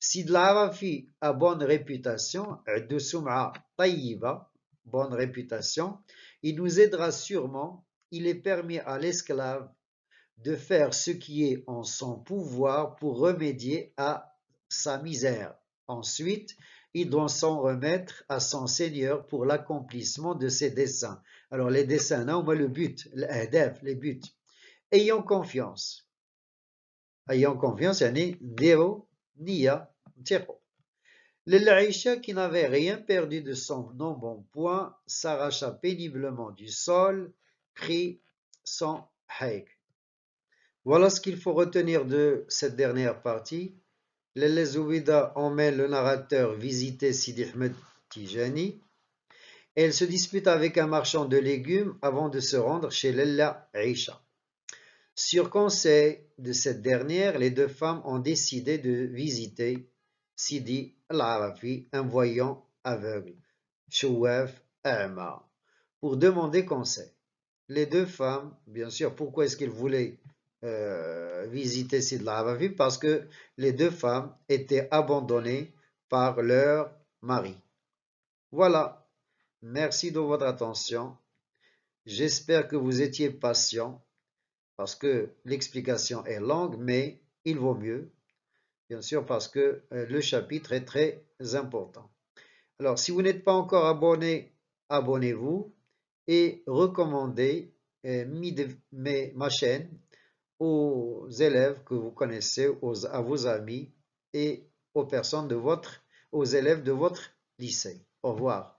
[SPEAKER 1] Si l'Arafi a bonne réputation, euh, de Sum'a bonne réputation, il nous aidera sûrement. Il est permis à l'esclave de faire ce qui est en son pouvoir pour remédier à sa misère. Ensuite, il doit s'en remettre à son Seigneur pour l'accomplissement de ses desseins. Alors les dessins, non, mais le but, euh, les buts. Ayant confiance. ayant confiance, des Nia niya, Le L'Aïcha, qui n'avait rien perdu de son non-bon-point, s'arracha péniblement du sol, prit son haïk. Voilà ce qu'il faut retenir de cette dernière partie. L'Elezouida emmène le narrateur visiter Sidi Ahmed Tijani, elle se dispute avec un marchand de légumes avant de se rendre chez Lella Aisha. Sur conseil de cette dernière, les deux femmes ont décidé de visiter Sidi al un voyant aveugle, Chouaf a'ma, pour demander conseil. Les deux femmes, bien sûr, pourquoi est-ce qu'ils voulaient euh, visiter Sidi al Parce que les deux femmes étaient abandonnées par leur mari. Voilà, Merci de votre attention. J'espère que vous étiez patient parce que l'explication est longue, mais il vaut mieux, bien sûr, parce que euh, le chapitre est très important. Alors, si vous n'êtes pas encore abonné, abonnez-vous et recommandez euh, ma chaîne aux élèves que vous connaissez, à vos amis et aux personnes de votre, aux élèves de votre lycée. Au revoir.